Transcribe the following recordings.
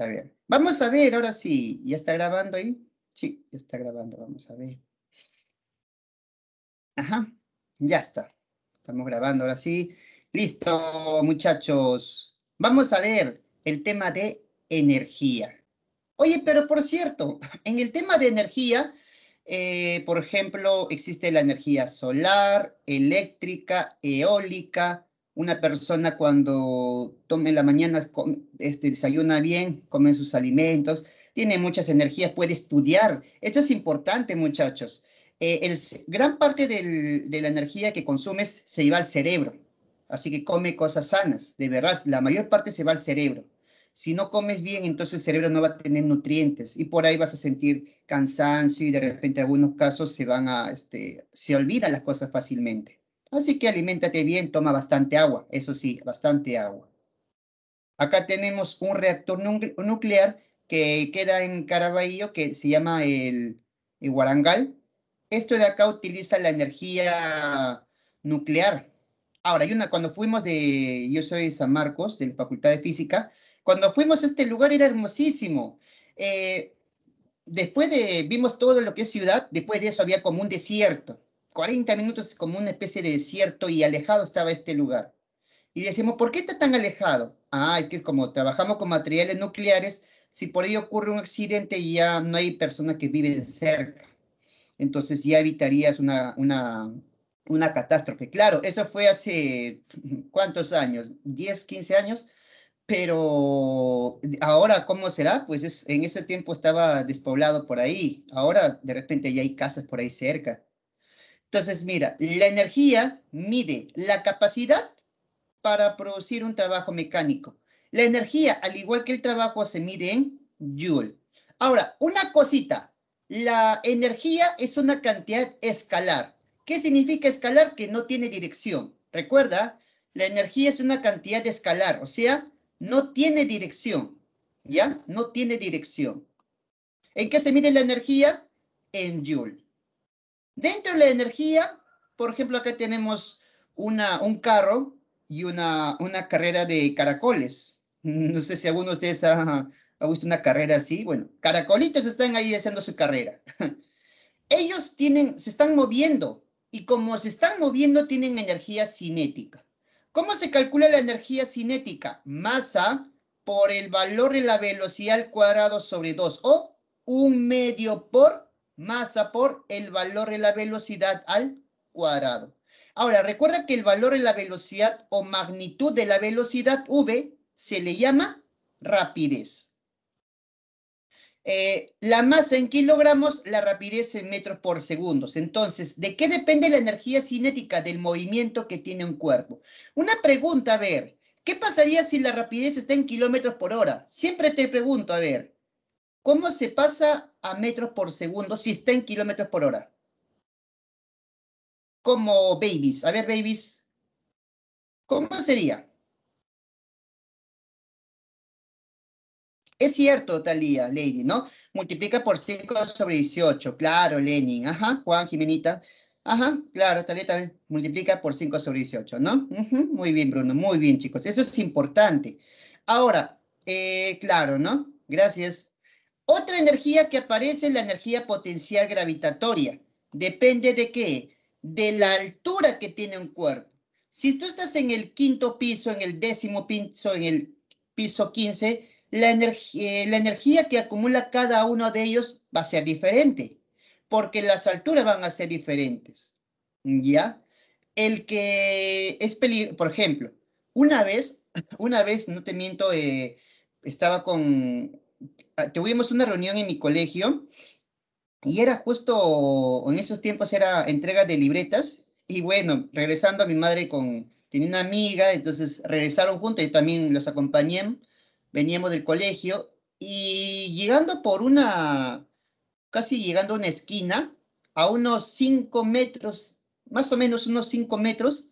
a ver. Vamos a ver, ahora sí. ¿Ya está grabando ahí? Sí, ya está grabando, vamos a ver. Ajá, ya está. Estamos grabando, ahora sí. Listo, muchachos. Vamos a ver el tema de energía. Oye, pero por cierto, en el tema de energía, eh, por ejemplo, existe la energía solar, eléctrica, eólica, una persona cuando tome la mañana, este, desayuna bien, come sus alimentos, tiene muchas energías, puede estudiar. eso es importante, muchachos. Eh, el, gran parte de la energía que consumes se lleva al cerebro. Así que come cosas sanas, de verdad, la mayor parte se va al cerebro. Si no comes bien, entonces el cerebro no va a tener nutrientes y por ahí vas a sentir cansancio y de repente en algunos casos se van a, este, se olvidan las cosas fácilmente. Así que aliméntate bien, toma bastante agua, eso sí, bastante agua. Acá tenemos un reactor nuclear que queda en Caraballo, que se llama el, Guarangal. Esto de acá utiliza la energía nuclear. Ahora, una cuando fuimos de, yo soy San Marcos, de la Facultad de Física, cuando fuimos a este lugar era hermosísimo. Eh, después de, vimos todo lo que es ciudad, después de eso había como un desierto. 40 minutos como una especie de desierto y alejado estaba este lugar. Y decimos, ¿por qué está tan alejado? Ah, es que como trabajamos con materiales nucleares, si por ello ocurre un accidente y ya no hay persona que viven cerca. Entonces ya evitarías una, una, una catástrofe. Claro, eso fue hace cuántos años, 10, 15 años, pero ahora, ¿cómo será? Pues en ese tiempo estaba despoblado por ahí. Ahora de repente ya hay casas por ahí cerca entonces, mira, la energía mide la capacidad para producir un trabajo mecánico. La energía, al igual que el trabajo, se mide en joule. Ahora, una cosita. La energía es una cantidad escalar. ¿Qué significa escalar? Que no tiene dirección. Recuerda, la energía es una cantidad escalar, o sea, no tiene dirección. ¿Ya? No tiene dirección. ¿En qué se mide la energía? En joule. Dentro de la energía, por ejemplo, acá tenemos un carro y una, carrera de caracoles. No sé si alguno de ustedes ha, visto una carrera así. Bueno, caracolitos están ahí haciendo su carrera. Ellos tienen, se están moviendo y como se están moviendo tienen energía cinética. ¿Cómo se calcula la energía cinética? Masa por el valor de la velocidad al cuadrado sobre 2 o un medio por masa por el valor de la velocidad al cuadrado. Ahora, recuerda que el valor de la velocidad o magnitud de la velocidad V se le llama rapidez. Eh, la masa en kilogramos, la rapidez en metros por segundo. Entonces, ¿de qué depende la energía cinética del movimiento que tiene un cuerpo? Una pregunta, a ver, ¿qué pasaría si la rapidez está en kilómetros por hora? Siempre te pregunto, a ver, ¿Cómo se pasa a metros por segundo si está en kilómetros por hora? Como babies. A ver, babies. ¿Cómo sería? Es cierto, Talía, Lady, ¿no? Multiplica por 5 sobre 18. Claro, Lenin. Ajá, Juan, Jimenita. Ajá, claro, Talía también multiplica por 5 sobre 18, ¿no? muy bien, Bruno. Muy bien, chicos. Eso es importante. Ahora, eh, claro, ¿no? Gracias. Otra energía que aparece es la energía potencial gravitatoria. Depende de qué? De la altura que tiene un cuerpo. Si tú estás en el quinto piso, en el décimo piso, en el piso 15, eh, la, energía, que acumula cada uno de ellos va a ser diferente, porque las alturas van a ser diferentes. ¿Ya? El que es peligro, por ejemplo, una vez, una vez, no te miento, eh, estaba con Ah, tuvimos una reunión en mi colegio y era justo, en esos tiempos era entrega de libretas y bueno, regresando a mi madre con, tenía una amiga, entonces regresaron juntos, y también los acompañé, veníamos del colegio y llegando por una, casi llegando a una esquina, a unos cinco metros, más o menos unos 5 metros,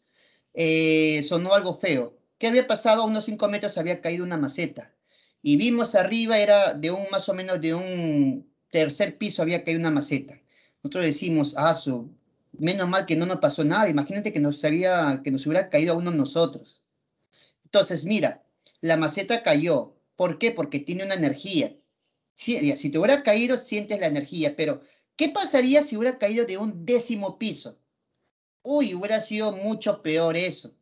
eh, sonó algo feo. ¿Qué había pasado? A unos cinco metros había caído una maceta y vimos arriba era de un más o menos de un tercer piso había caído una maceta. Nosotros decimos, ah, menos mal que no nos pasó nada, imagínate que nos, había, que nos hubiera caído a uno de nosotros. Entonces, mira, la maceta cayó. ¿Por qué? Porque tiene una energía. Si, si te hubiera caído, sientes la energía, pero ¿qué pasaría si hubiera caído de un décimo piso? Uy, hubiera sido mucho peor eso.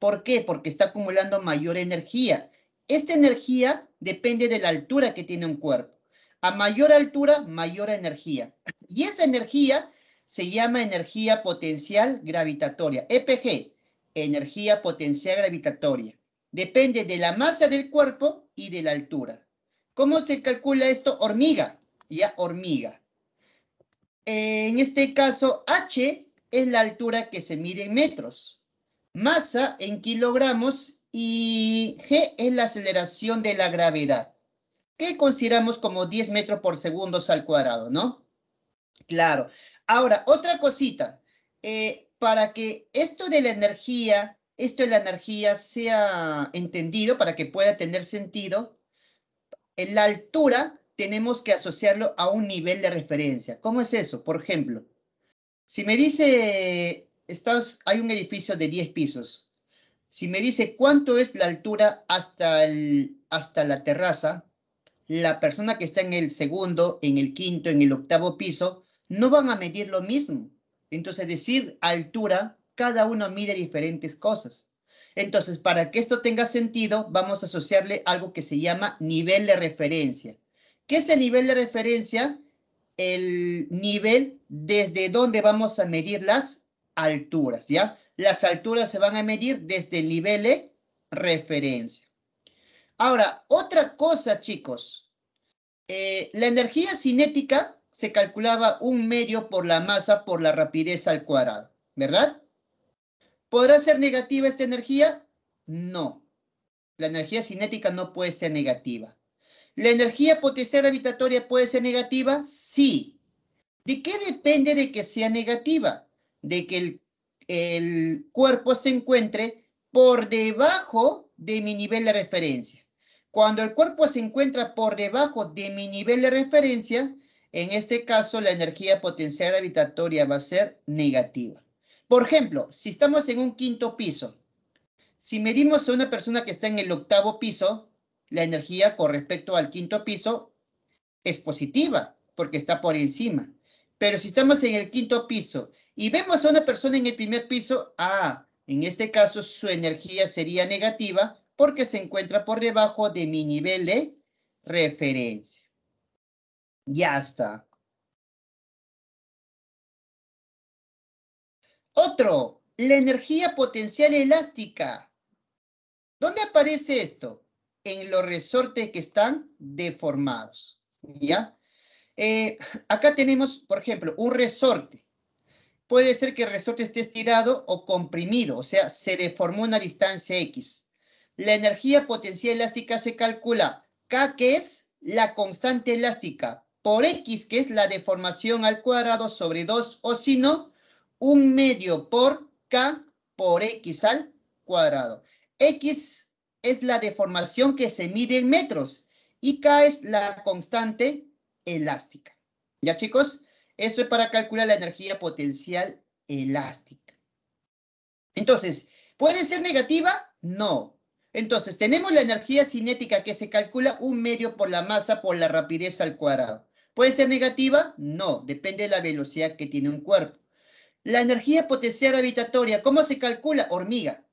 ¿Por qué? Porque está acumulando mayor energía. Esta energía depende de la altura que tiene un cuerpo. A mayor altura, mayor energía. Y esa energía se llama energía potencial gravitatoria, EPG, energía potencial gravitatoria. Depende de la masa del cuerpo y de la altura. ¿Cómo se calcula esto? Hormiga, ya hormiga. En este caso, H es la altura que se mide en metros. Masa en kilogramos y g es la aceleración de la gravedad, que consideramos como 10 metros por segundo al cuadrado, ¿no? Claro. Ahora, otra cosita, eh, para que esto de la energía, esto de la energía sea entendido, para que pueda tener sentido, en la altura tenemos que asociarlo a un nivel de referencia. ¿Cómo es eso? Por ejemplo, si me dice, hay un edificio de 10 pisos, si me dice cuánto es la altura hasta, el, hasta la terraza, la persona que está en el segundo, en el quinto, en el octavo piso, no van a medir lo mismo. Entonces, decir altura, cada uno mide diferentes cosas. Entonces, para que esto tenga sentido, vamos a asociarle algo que se llama nivel de referencia. ¿Qué es el nivel de referencia? El nivel desde donde vamos a medir las alturas, ¿ya? las alturas se van a medir desde el nivel de referencia. Ahora, otra cosa, chicos. Eh, la energía cinética se calculaba un medio por la masa por la rapidez al cuadrado, ¿verdad? ¿Podrá ser negativa esta energía? No. La energía cinética no puede ser negativa. ¿La energía potencial gravitatoria puede ser negativa? Sí. ¿De qué depende de que sea negativa? De que el el cuerpo se encuentre por debajo de mi nivel de referencia. Cuando el cuerpo se encuentra por debajo de mi nivel de referencia, en este caso la energía potencial gravitatoria va a ser negativa. Por ejemplo, si estamos en un quinto piso, si medimos a una persona que está en el octavo piso, la energía con respecto al quinto piso es positiva porque está por encima. Pero si estamos en el quinto piso y vemos a una persona en el primer piso, ah, en este caso su energía sería negativa porque se encuentra por debajo de mi nivel de referencia. Ya está. Otro, la energía potencial elástica. ¿Dónde aparece esto? En los resortes que están deformados. ¿Ya? Eh, acá tenemos, por ejemplo, un resorte. Puede ser que el resorte esté estirado o comprimido, o sea, se deformó una distancia X. La energía potencial elástica se calcula K, que es la constante elástica, por X, que es la deformación al cuadrado sobre 2, o si no, un medio por K por X al cuadrado. X es la deformación que se mide en metros y K es la constante elástica. ¿Ya chicos? Eso es para calcular la energía potencial elástica. Entonces, ¿puede ser negativa? No. Entonces, tenemos la energía cinética que se calcula un medio por la masa por la rapidez al cuadrado. ¿Puede ser negativa? No, depende de la velocidad que tiene un cuerpo. La energía potencial gravitatoria, ¿cómo se calcula? Hormiga,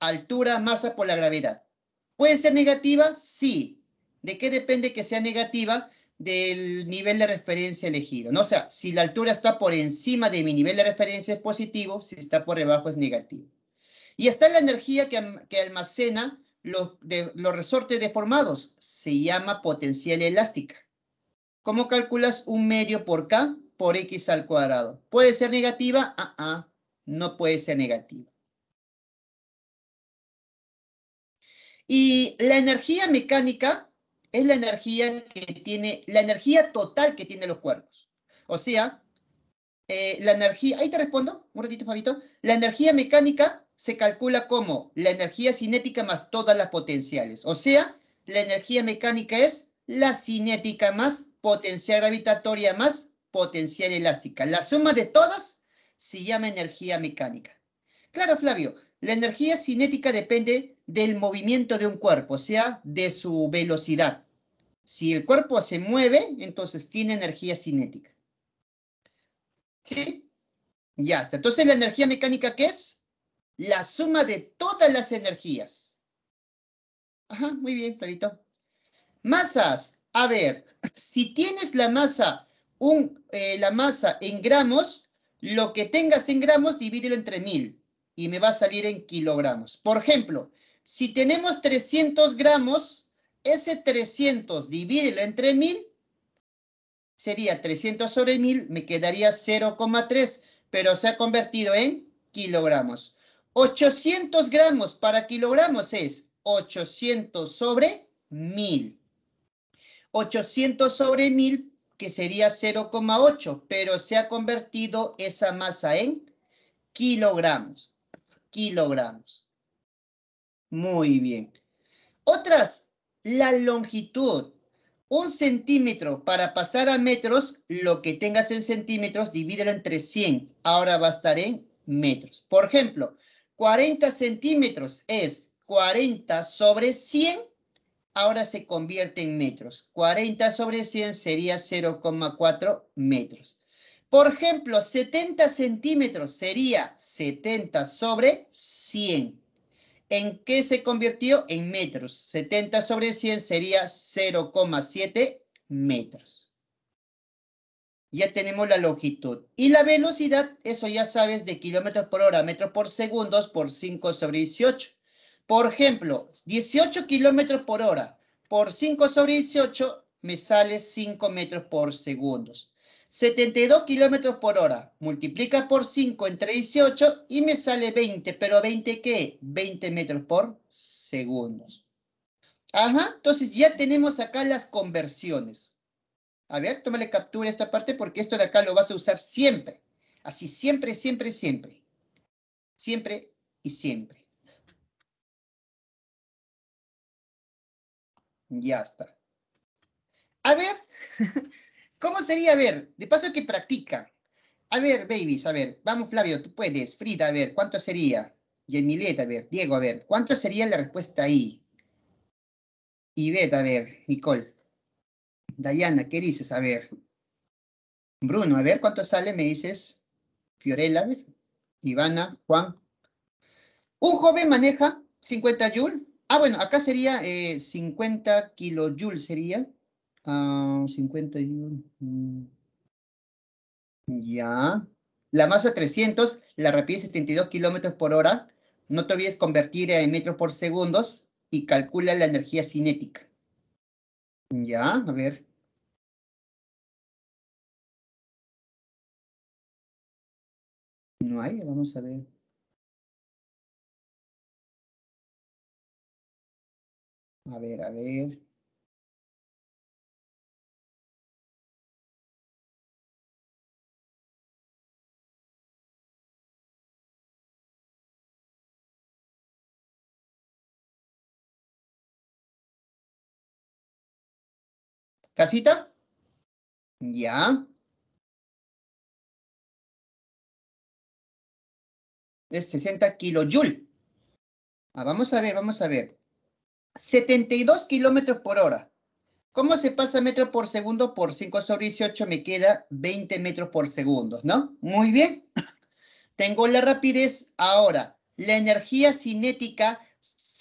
altura, masa por la gravedad. ¿Puede ser negativa? Sí. ¿De qué depende que sea negativa? del nivel de referencia elegido. O sea, si la altura está por encima de mi nivel de referencia es positivo, si está por debajo es negativo. Y está la energía que, almacena los, resortes deformados. Se llama potencial elástica. ¿Cómo calculas un medio por K? Por X al cuadrado. ¿Puede ser negativa? Ah, ah no puede ser negativa. Y la energía mecánica es la energía que tiene, la energía total que tienen los cuerpos. O sea, eh, la energía, ahí te respondo, un ratito, Fabito, la energía mecánica se calcula como la energía cinética más todas las potenciales. O sea, la energía mecánica es la cinética más potencial gravitatoria más potencial elástica. La suma de todas se llama energía mecánica. Claro, Flavio, la energía cinética depende del movimiento de un cuerpo, o sea, de su velocidad. Si el cuerpo se mueve, entonces tiene energía cinética. ¿Sí? Ya está. Entonces, ¿la energía mecánica qué es? La suma de todas las energías. Ajá, muy bien, clarito. Masas. A ver, si tienes la masa, un, eh, la masa en gramos, lo que tengas en gramos, divídelo entre mil y me va a salir en kilogramos. Por ejemplo, si tenemos 300 gramos, ese 300 divídelo entre 1000, sería 300 sobre 1000, me quedaría 0,3, pero se ha convertido en kilogramos. 800 gramos para kilogramos es 800 sobre 1000. 800 sobre 1000, que sería 0,8, pero se ha convertido esa masa en kilogramos. Kilogramos. Muy bien. Otras, la longitud. Un centímetro para pasar a metros, lo que tengas en centímetros, divídelo entre 100. Ahora va a estar en metros. Por ejemplo, 40 centímetros es 40 sobre 100. Ahora se convierte en metros. 40 sobre 100 sería 0,4 metros. Por ejemplo, 70 centímetros sería 70 sobre 100. ¿En qué se convirtió? En metros. 70 sobre 100 sería 0,7 metros. Ya tenemos la longitud. Y la velocidad, eso ya sabes, de kilómetros por hora, metros por segundos, por 5 sobre 18. Por ejemplo, 18 kilómetros por hora por 5 sobre 18 me sale 5 metros por segundos. 72 kilómetros por hora. Multiplica por 5 entre 18 y me sale 20. ¿Pero 20 qué? 20 metros por segundo. Ajá, entonces ya tenemos acá las conversiones. A ver, la captura esta parte porque esto de acá lo vas a usar siempre. Así, siempre, siempre, siempre. Siempre y siempre. Ya está. A ver, ¿Cómo sería, a ver, de paso que practica? A ver, babies, a ver, vamos Flavio, tú puedes, Frida, a ver, ¿cuánto sería? Y a ver, Diego, a ver, ¿cuánto sería la respuesta ahí? Y a ver, Nicole. Dayana, ¿qué dices? A ver. Bruno, a ver, ¿cuánto sale? Me dices. Fiorella, a ver. Ivana, Juan. Un joven maneja 50 joules. Ah, bueno, acá sería 50 eh, kilojoules sería. 51. Ah, mm. Ya. La masa 300, la rapidez 72 kilómetros por hora. No te olvides convertir en metros por segundos y calcula la energía cinética. Ya, a ver. No hay, vamos a ver. A ver, a ver. ¿Casita? Ya. Es 60 kilojoules, Ah, vamos a ver, vamos a ver. 72 kilómetros por hora. ¿Cómo se pasa metro por segundo por 5 sobre 18? Me queda 20 metros por segundo, ¿no? Muy bien. Tengo la rapidez. Ahora, la energía cinética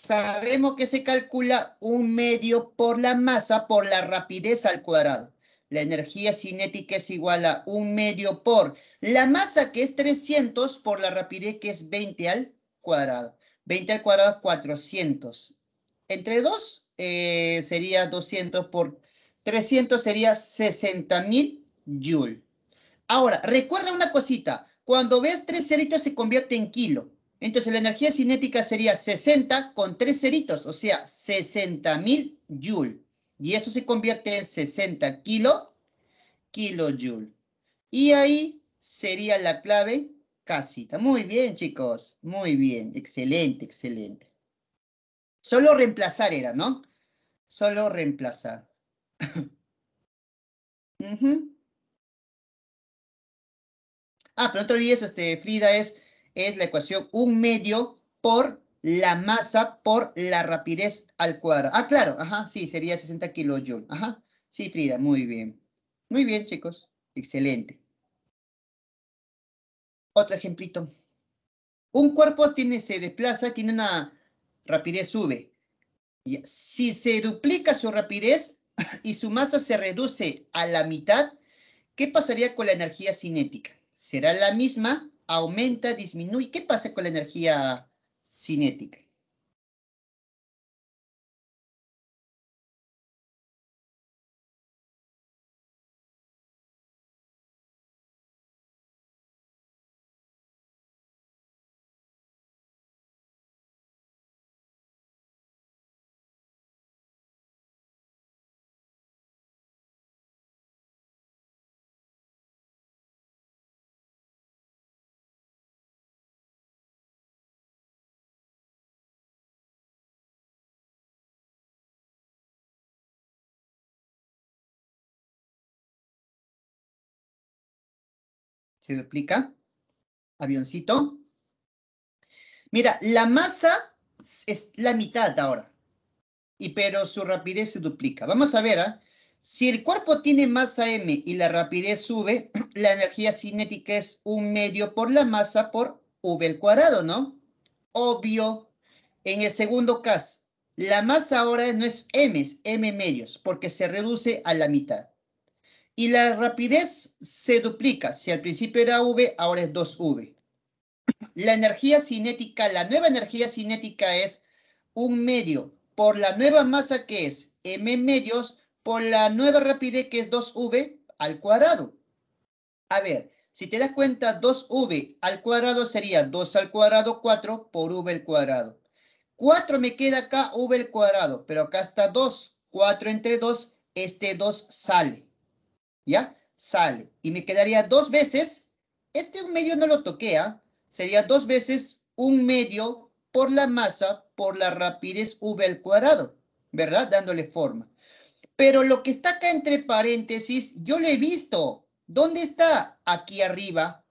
sabemos que se calcula un medio por la masa por la rapidez al cuadrado. La energía cinética es igual a un medio por la masa que es 300 por la rapidez que es 20 al cuadrado. 20 al cuadrado es 400. Entre 2 eh, sería 200 por 300 sería 60.000 joules. Ahora, recuerda una cosita. Cuando ves tres ceritos se convierte en kilo. Entonces la energía cinética sería 60 con tres ceritos, o sea, 60.000 joules. Y eso se convierte en 60 kilo, kilojoule. Y ahí sería la clave casita. Muy bien, chicos. Muy bien. Excelente, excelente. Solo reemplazar era, ¿no? Solo reemplazar. Ah, pero no te olvides, este, Frida es es la ecuación un medio por la masa por la rapidez al cuadrado. Ah, claro, ajá, sí, sería 60 kilojoules. Ajá, sí, Frida, muy bien. Muy bien, chicos, excelente. Otro ejemplito. Un cuerpo tiene, se desplaza, tiene una rapidez V. Si se duplica su rapidez y su masa se reduce a la mitad, ¿qué pasaría con la energía cinética? ¿Será la misma aumenta, disminuye. ¿Qué pasa con la energía cinética? Se duplica. Avioncito. Mira, la masa es la mitad ahora. Y pero su rapidez se duplica. Vamos a ver, ¿ah? si el cuerpo tiene masa m y la rapidez sube, la energía cinética es un medio por la masa por v al cuadrado, ¿no? Obvio. En el segundo caso, la masa ahora no es m, es m medios, porque se reduce a la mitad y la rapidez se duplica. Si al principio era V, ahora es 2V. La energía cinética, la nueva energía cinética es un medio por la nueva masa que es m medios por la nueva rapidez que es 2v al cuadrado. A ver, si te das cuenta, 2v al cuadrado sería 2 al cuadrado 4 por v al cuadrado. 4 me queda acá v al cuadrado, pero acá está 2. 4 entre 2, este 2 sale. ¿ya? Sale. Y me quedaría dos veces, este un medio no lo toquea, sería dos veces un medio por la masa por la rapidez v al cuadrado, ¿verdad? Dándole forma. Pero lo que está acá entre paréntesis, yo lo he visto. ¿Dónde está? Aquí arriba.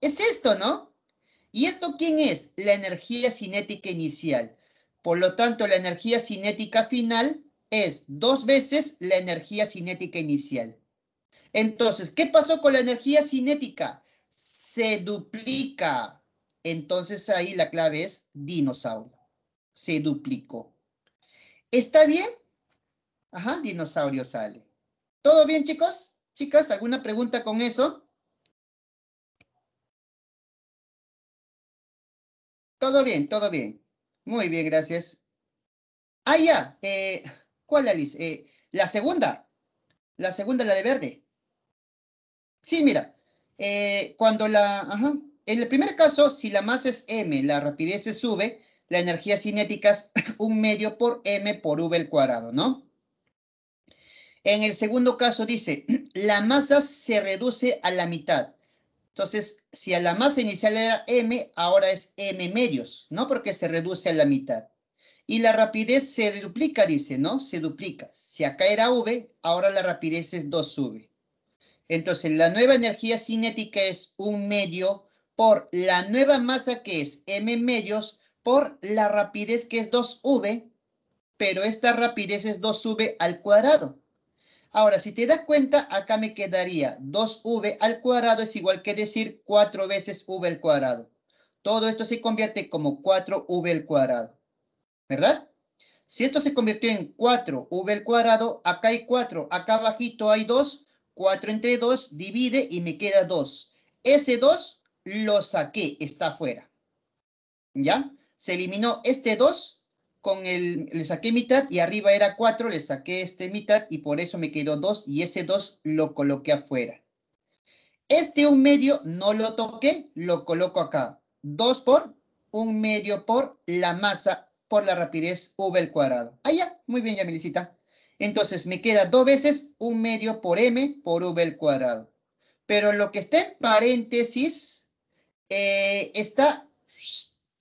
Es esto, ¿no? ¿Y esto quién es? La energía cinética inicial. Por lo tanto, la energía cinética final es dos veces la energía cinética inicial. Entonces, ¿qué pasó con la energía cinética? Se duplica. Entonces ahí la clave es dinosaurio. Se duplicó. ¿Está bien? Ajá, dinosaurio sale. ¿Todo bien, chicos? Chicas, ¿alguna pregunta con eso? Todo bien, todo bien. Muy bien, gracias. Ah, ya. Eh, ¿Cuál, Alice? Eh, la segunda. La segunda, la de verde. Sí, mira, eh, cuando la... en el primer caso, si la masa es m, la rapidez se sube, la energía cinética es un medio por m por v al cuadrado, ¿no? En el segundo caso dice, la masa se reduce a la mitad. Entonces, si a la masa inicial era m, ahora es m medios, ¿no? Porque se reduce a la mitad. Y la rapidez se duplica, dice, ¿no? Se duplica. Si acá era v, ahora la rapidez es 2v. Entonces, la nueva energía cinética es un medio por la nueva masa que es m medios por la rapidez que es 2v, pero esta rapidez es 2v al cuadrado. Ahora, si te das cuenta, acá me quedaría 2v al cuadrado es igual que decir 4 veces v al cuadrado. Todo esto se convierte como 4v al cuadrado, ¿verdad? Si esto se convirtió en 4v al cuadrado, acá hay 4, acá abajito hay 2, 4 entre 2 divide y me queda 2. Ese 2 lo saqué, está afuera. ¿Ya? Se eliminó este 2, con el, le saqué mitad y arriba era 4, le saqué este mitad y por eso me quedó 2 y ese 2 lo coloqué afuera. Este 1 medio no lo toqué, lo coloco acá. 2 por 1 medio por la masa por la rapidez v al cuadrado. Ah, ya, muy bien, ya, licita. Entonces me queda dos veces un medio por m por v al cuadrado. Pero lo que está en paréntesis eh, está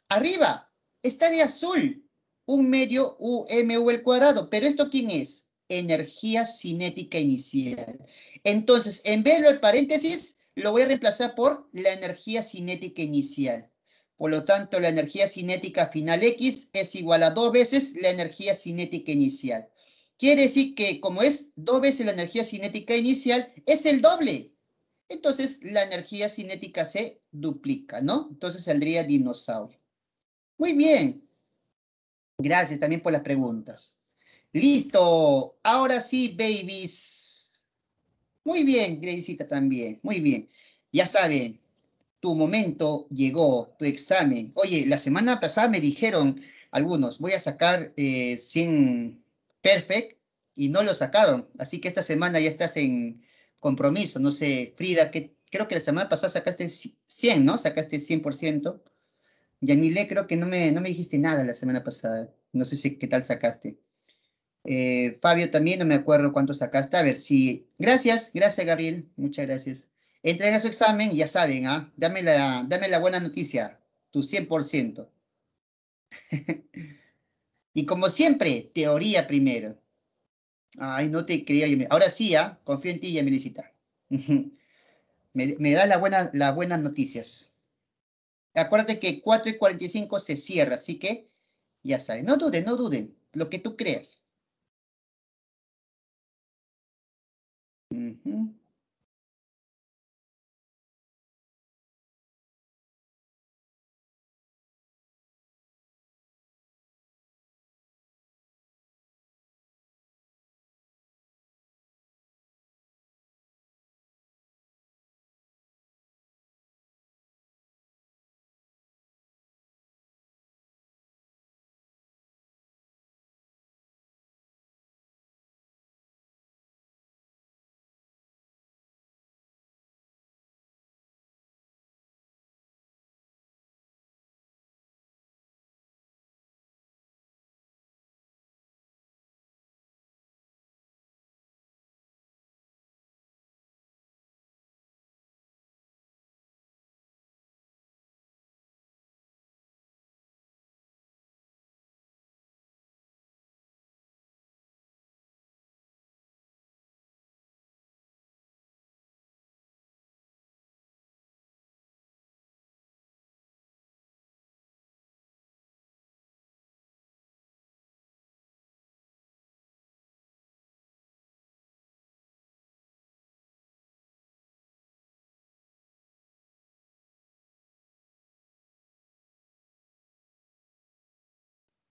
arriba, está de azul, un medio u al cuadrado. Pero ¿esto quién es? Energía cinética inicial. Entonces, en vez de lo paréntesis, lo voy a reemplazar por la energía cinética inicial. Por lo tanto, la energía cinética final X es igual a dos veces la energía cinética inicial. Quiere decir que como es dos veces la energía cinética inicial, es el doble. Entonces la energía cinética se duplica, ¿no? Entonces saldría dinosaurio. Muy bien. Gracias también por las preguntas. Listo. Ahora sí, babies. Muy bien, Gracita también. Muy bien. Ya saben, tu momento llegó, tu examen. Oye, la semana pasada me dijeron algunos, voy a sacar 100, eh, Perfect y no lo sacaron. Así que esta semana ya estás en compromiso. No sé, Frida, que creo que la semana pasada sacaste 100, ¿no? Sacaste 100%. Yanile, creo que no me, no me dijiste nada la semana pasada. No sé si qué tal sacaste. Eh, Fabio también, no me acuerdo cuánto sacaste. A ver, si, Gracias, gracias, Gabriel. Muchas gracias. Entren su examen, ya saben, ¿ah? Dame, la, dame la buena noticia. Tu 100%. Y como siempre, teoría primero. Ay, no te creía. Ahora sí, ¿ah? confío en ti, Yamilicita. me, me da la buena, las buenas noticias. Acuérdate que 4 y 45 se cierra, así que ya sabes. No duden, no duden. Lo que tú creas.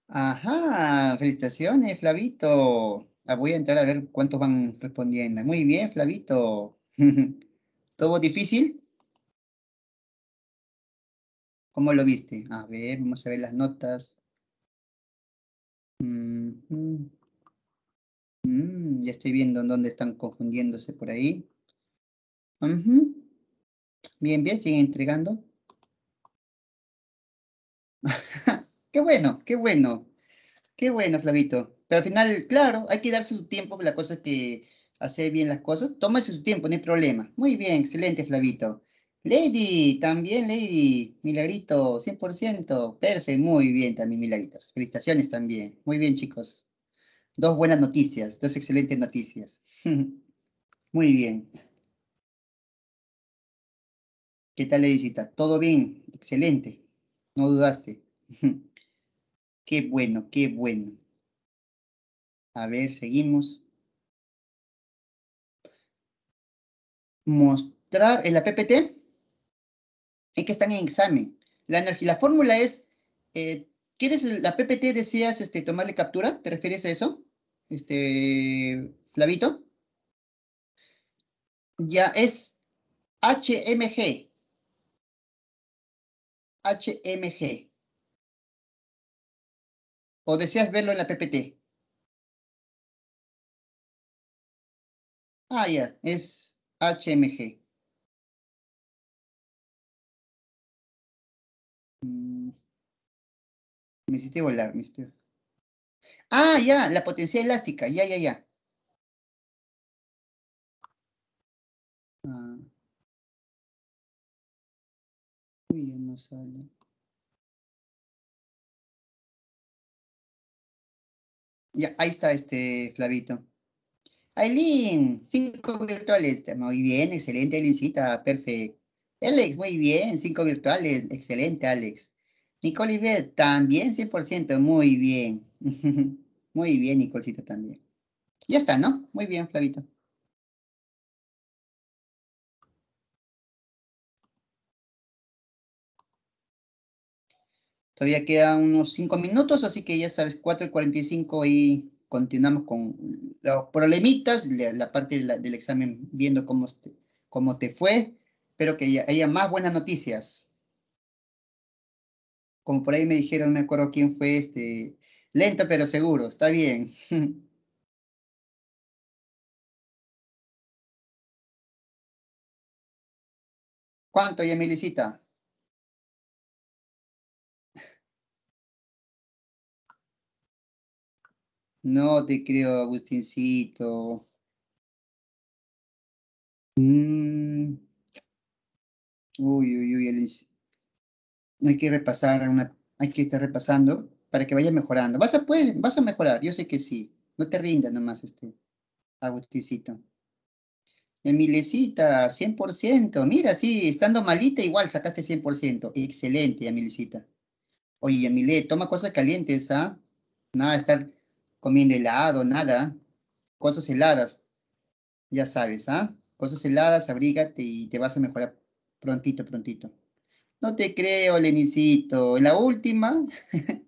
Ajá, felicitaciones, Flavito. Ah, voy a entrar a ver cuántos van respondiendo. Muy bien, Flavito. ¿Todo difícil? ¿Cómo lo viste? A ver, vamos a ver las notas. Mm, mm, mm, ya estoy viendo en dónde están confundiéndose por ahí. Bien, bien, siguen entregando. Qué bueno, qué bueno. Qué bueno, Flavito. Pero al final, claro, hay que darse su tiempo La cosa es que hacer bien las cosas. Tómese su tiempo, no hay problema. Muy bien, excelente, Flavito. Lady, también Lady, milagrito, 100%, perfecto, muy bien también, milagritos. Felicitaciones también, muy bien chicos. Dos buenas noticias, dos excelentes noticias. muy bien. ¿Qué tal, Ladycita? ¿Todo bien? Excelente, no dudaste. Qué bueno, qué bueno. A ver, seguimos. Mostrar en la PPT es que están en examen. La energía, la fórmula es, eh, ¿quieres la PPT? ¿Decías este, tomarle captura? ¿Te refieres a eso? Este, Flavito. Ya es HMG. HMG o deseas verlo en la PPT? Ah, ya, es HMG. Mm, me hiciste volar, me Ah, ya, la potencia elástica, ya, ya, ya. Muy ah. bien, no sale. Ya, ahí está este Flavito. Aileen, cinco virtuales. Muy bien, excelente, Aileencita, perfecto. Alex, muy bien, cinco virtuales. Excelente, Alex. Nicole también 100%, muy bien. muy bien, Nicolcita, también. Ya está, ¿no? Muy bien, Flavito. Todavía quedan unos cinco minutos, así que ya sabes, 4.45 y y continuamos con los problemitas, la, parte del examen, viendo cómo, este, cómo te fue. pero que haya, más buenas noticias como por ahí me dijeron, no me acuerdo quién fue este, lenta pero seguro, está bien. ¿Cuánto, ya, milicita No te creo, Agustincito. Mm. Uy, uy, uy, Alice. Hay que repasar, hay que estar repasando para que vaya mejorando. Vas a, vas a mejorar, yo sé que sí. No te rindas nomás, este, Agustincito. Emilecita, 100%. Mira, sí, estando malita igual sacaste 100%. Excelente, Emilecita. Oye, Emile, toma cosas calientes, ¿ah? Nada, estar comiendo helado, nada. Cosas heladas. Ya sabes, ¿ah? Cosas heladas, abrígate y te vas a mejorar prontito, prontito. No te creo, Lenicito. La última.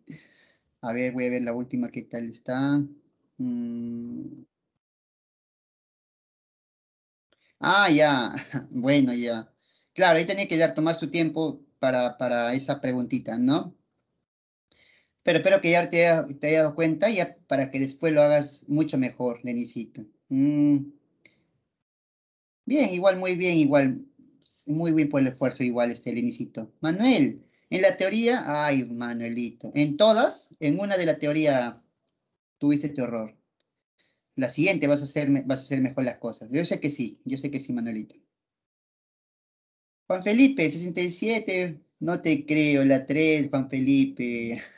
a ver, voy a ver la última, qué tal está. Mm. Ah, ya. Bueno, ya. Claro, ahí tenía que dar, tomar su tiempo para, para esa preguntita, ¿no? Pero espero que ya te, haya, te dado cuenta ya para que después lo hagas mucho mejor, Lenicito. Mm. Bien, igual, muy bien, igual. Muy bien por el esfuerzo, igual, este Lenicito. Manuel, en la teoría, ay, Manuelito. En todas, en una de la teoría tuviste tu error. La siguiente vas a hacer, vas a hacer mejor las cosas. Yo sé que sí, yo sé que sí, Manuelito. Juan Felipe, 67, no te creo, la 3, Juan Felipe.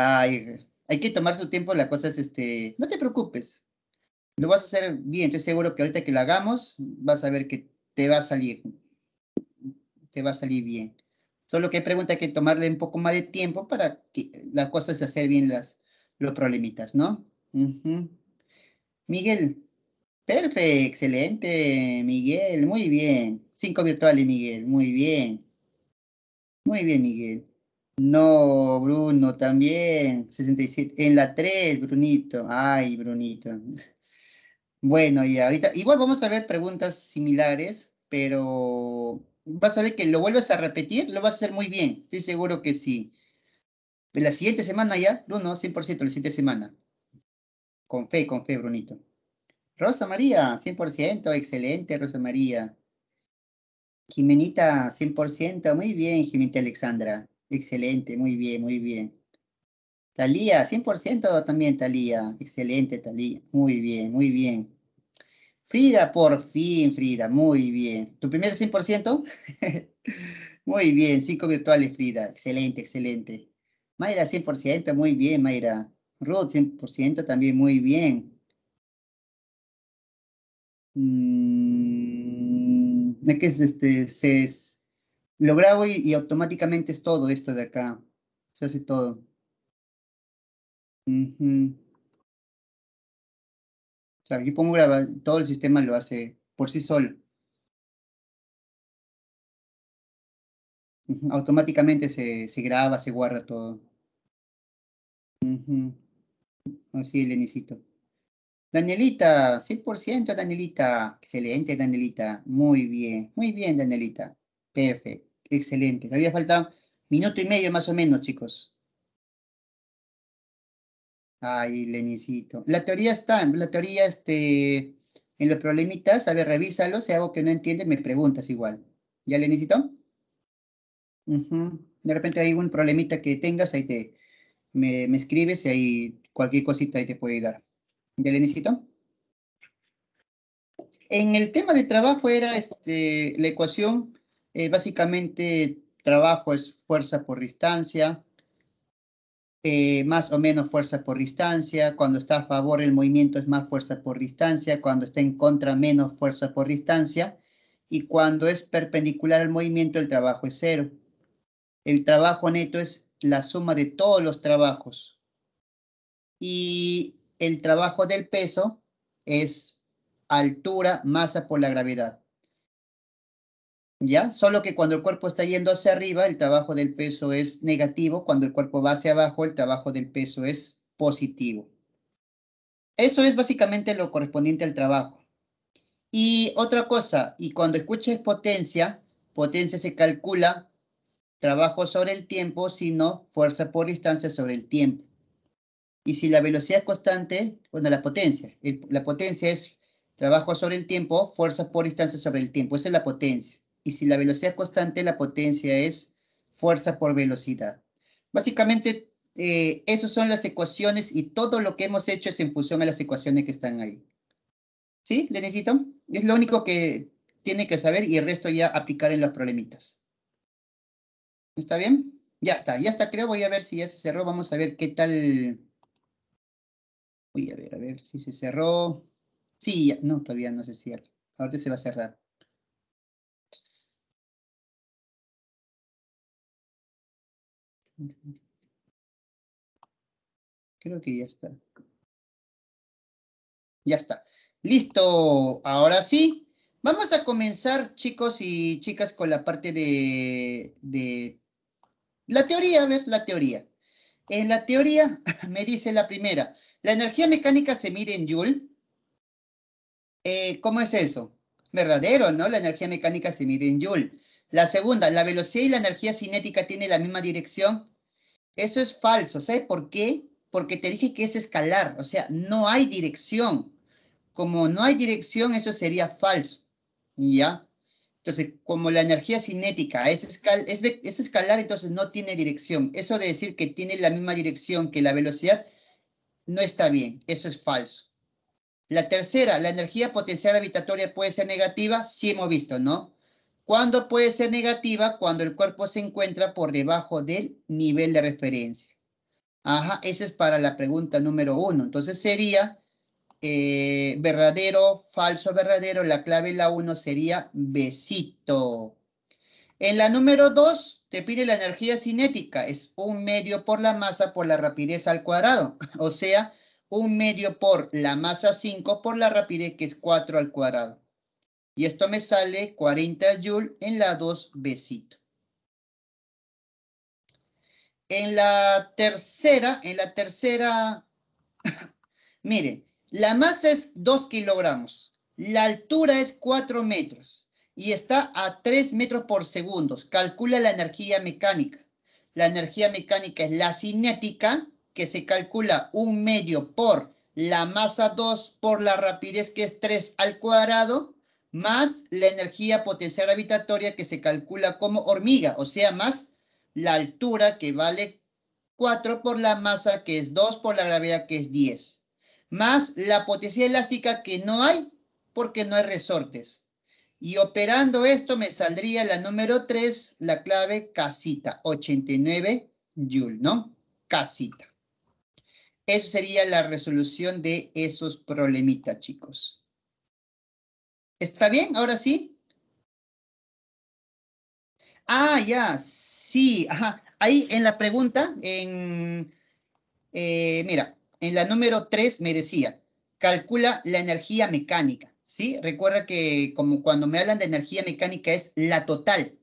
Ay, hay que tomar su tiempo, la cosa es, este, no te preocupes, lo vas a hacer bien, estoy seguro que ahorita que lo hagamos, vas a ver que te va a salir, te va a salir bien. Solo que hay pregunta hay que tomarle un poco más de tiempo para que la cosa es hacer bien las, los problemitas, ¿no? Miguel, perfecto, excelente, Miguel, muy bien. Cinco virtuales, Miguel, muy bien. Muy bien, Miguel. No, Bruno, también. 67. En la 3, Brunito. Ay, Brunito. Bueno, y ahorita igual vamos a ver preguntas similares, pero vas a ver que lo vuelves a repetir, lo vas a hacer muy bien. Estoy seguro que sí. La siguiente semana ya, Bruno, 100%, la siguiente semana. Con fe, con fe, Brunito. Rosa María, 100%, excelente, Rosa María. Jimenita, 100%, muy bien, Jimenita Alexandra. Excelente, muy bien, muy bien. Talía, 100% también Talía. Excelente, Talía. Muy bien, muy bien. Frida, por fin, Frida, muy bien. ¿Tu primer 100%? muy bien, cinco virtuales, Frida. Excelente, excelente. Mayra, 100%, muy bien, Mayra. Ruth, 100% también, muy bien. ¿Qué mm, es este? Se, lo grabo y, automáticamente es todo esto de acá. Se hace todo. O sea, aquí pongo grabar, todo el sistema lo hace por sí solo. Automáticamente se, se, graba, se guarda todo. Así, Lenicito. Danielita, 100%, Danielita. Excelente, Danielita. Muy bien, muy bien, Danielita. Perfecto excelente. había faltado minuto y medio más o menos, chicos. Ay, Lenicito. La teoría está, la teoría este, en los problemitas, a ver, revísalo, si algo que no entiendes, me preguntas igual. ¿Ya, Lenicito? De repente hay un problemita que tengas, ahí te, me, me escribes y ahí cualquier cosita ahí te puede ayudar. ¿Ya, Lenicito? En el tema de trabajo era este, la ecuación eh, básicamente, trabajo es fuerza por distancia, eh, más o menos fuerza por distancia. Cuando está a favor, el movimiento es más fuerza por distancia. Cuando está en contra, menos fuerza por distancia. Y cuando es perpendicular al movimiento, el trabajo es cero. El trabajo neto es la suma de todos los trabajos. Y el trabajo del peso es altura, masa por la gravedad. ¿ya? Solo que cuando el cuerpo está yendo hacia arriba, el trabajo del peso es negativo, cuando el cuerpo va hacia abajo, el trabajo del peso es positivo. Eso es básicamente lo correspondiente al trabajo. Y otra cosa, y cuando escuches potencia, potencia se calcula trabajo sobre el tiempo, sino fuerza por distancia sobre el tiempo. Y si la velocidad es constante, bueno, la potencia. la potencia es trabajo sobre el tiempo, fuerza por distancia sobre el tiempo. Esa es la potencia y si la velocidad es constante, la potencia es fuerza por velocidad. Básicamente, eh, esas son las ecuaciones y todo lo que hemos hecho es en función a las ecuaciones que están ahí. ¿Sí? ¿Le necesito? Es lo único que tiene que saber y el resto ya aplicar en los problemitas. ¿Está bien? Ya está, ya está, creo. Voy a ver si ya se cerró. Vamos a ver qué tal... Voy a ver, a ver si se cerró. Sí, ya. no, todavía no se cierra. Ahorita se va a cerrar. Creo que ya está. Ya está. Listo. Ahora sí. Vamos a comenzar, chicos y chicas, con la parte de, la teoría. A ver, la teoría. En la teoría me dice la primera, la energía mecánica se mide en joule. Eh, ¿Cómo es eso? Verdadero, ¿no? La energía mecánica se mide en joule. La segunda, la velocidad y la energía cinética tienen la misma dirección. Eso es falso. ¿Sabes por qué? Porque te dije que es escalar, o sea, no hay dirección. Como no hay dirección, eso sería falso. ¿Ya? Entonces, como la energía cinética es, es escalar, entonces no tiene dirección. Eso de decir que tiene la misma dirección que la velocidad no está bien. Eso es falso. La tercera, la energía potencial gravitatoria puede ser negativa. Sí hemos visto, ¿no? ¿Cuándo puede ser negativa? Cuando el cuerpo se encuentra por debajo del nivel de referencia. Ajá, esa es para la pregunta número uno. Entonces sería eh, verdadero, falso, verdadero. La clave la uno sería besito. En la número dos te pide la energía cinética. Es un medio por la masa por la rapidez al cuadrado. O sea, un medio por la masa 5 por la rapidez que es 4 al cuadrado. Y esto me sale 40 joules en la 2 besito. En la tercera, en la tercera, mire, la masa es 2 kilogramos, la altura es 4 metros y está a 3 metros por segundo. Calcula la energía mecánica. La energía mecánica es la cinética, que se calcula un medio por la masa 2 por la rapidez que es 3 al cuadrado más la energía potencial gravitatoria que se calcula como hormiga, o sea, más la altura que vale 4 por la masa que es 2 por la gravedad que es 10, más la potencia elástica que no hay porque no hay resortes. Y operando esto me saldría la número 3, la clave casita, 89 joule, ¿no? Casita. Eso sería la resolución de esos problemitas, chicos. ¿Está bien? ¿Ahora sí? Ah, ya, sí, ajá. Ahí en la pregunta, en, eh, mira, en la número 3 me decía, calcula la energía mecánica, ¿sí? Recuerda que como cuando me hablan de energía mecánica es la total,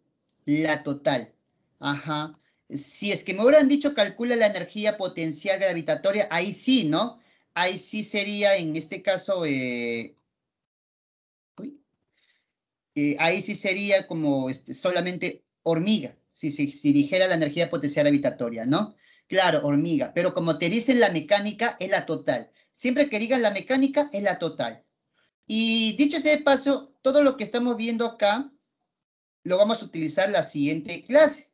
la total, ajá. Si es que me hubieran dicho calcula la energía potencial gravitatoria, ahí sí, ¿no? Ahí sí sería, en este caso, eh, eh, ahí sí sería como este, solamente hormiga, si, si, dijera la energía potencial habitatoria, ¿no? Claro, hormiga, pero como te dicen la mecánica, es la total. Siempre que digan la mecánica, es la total. Y dicho ese paso, todo lo que estamos viendo acá lo vamos a utilizar la siguiente clase.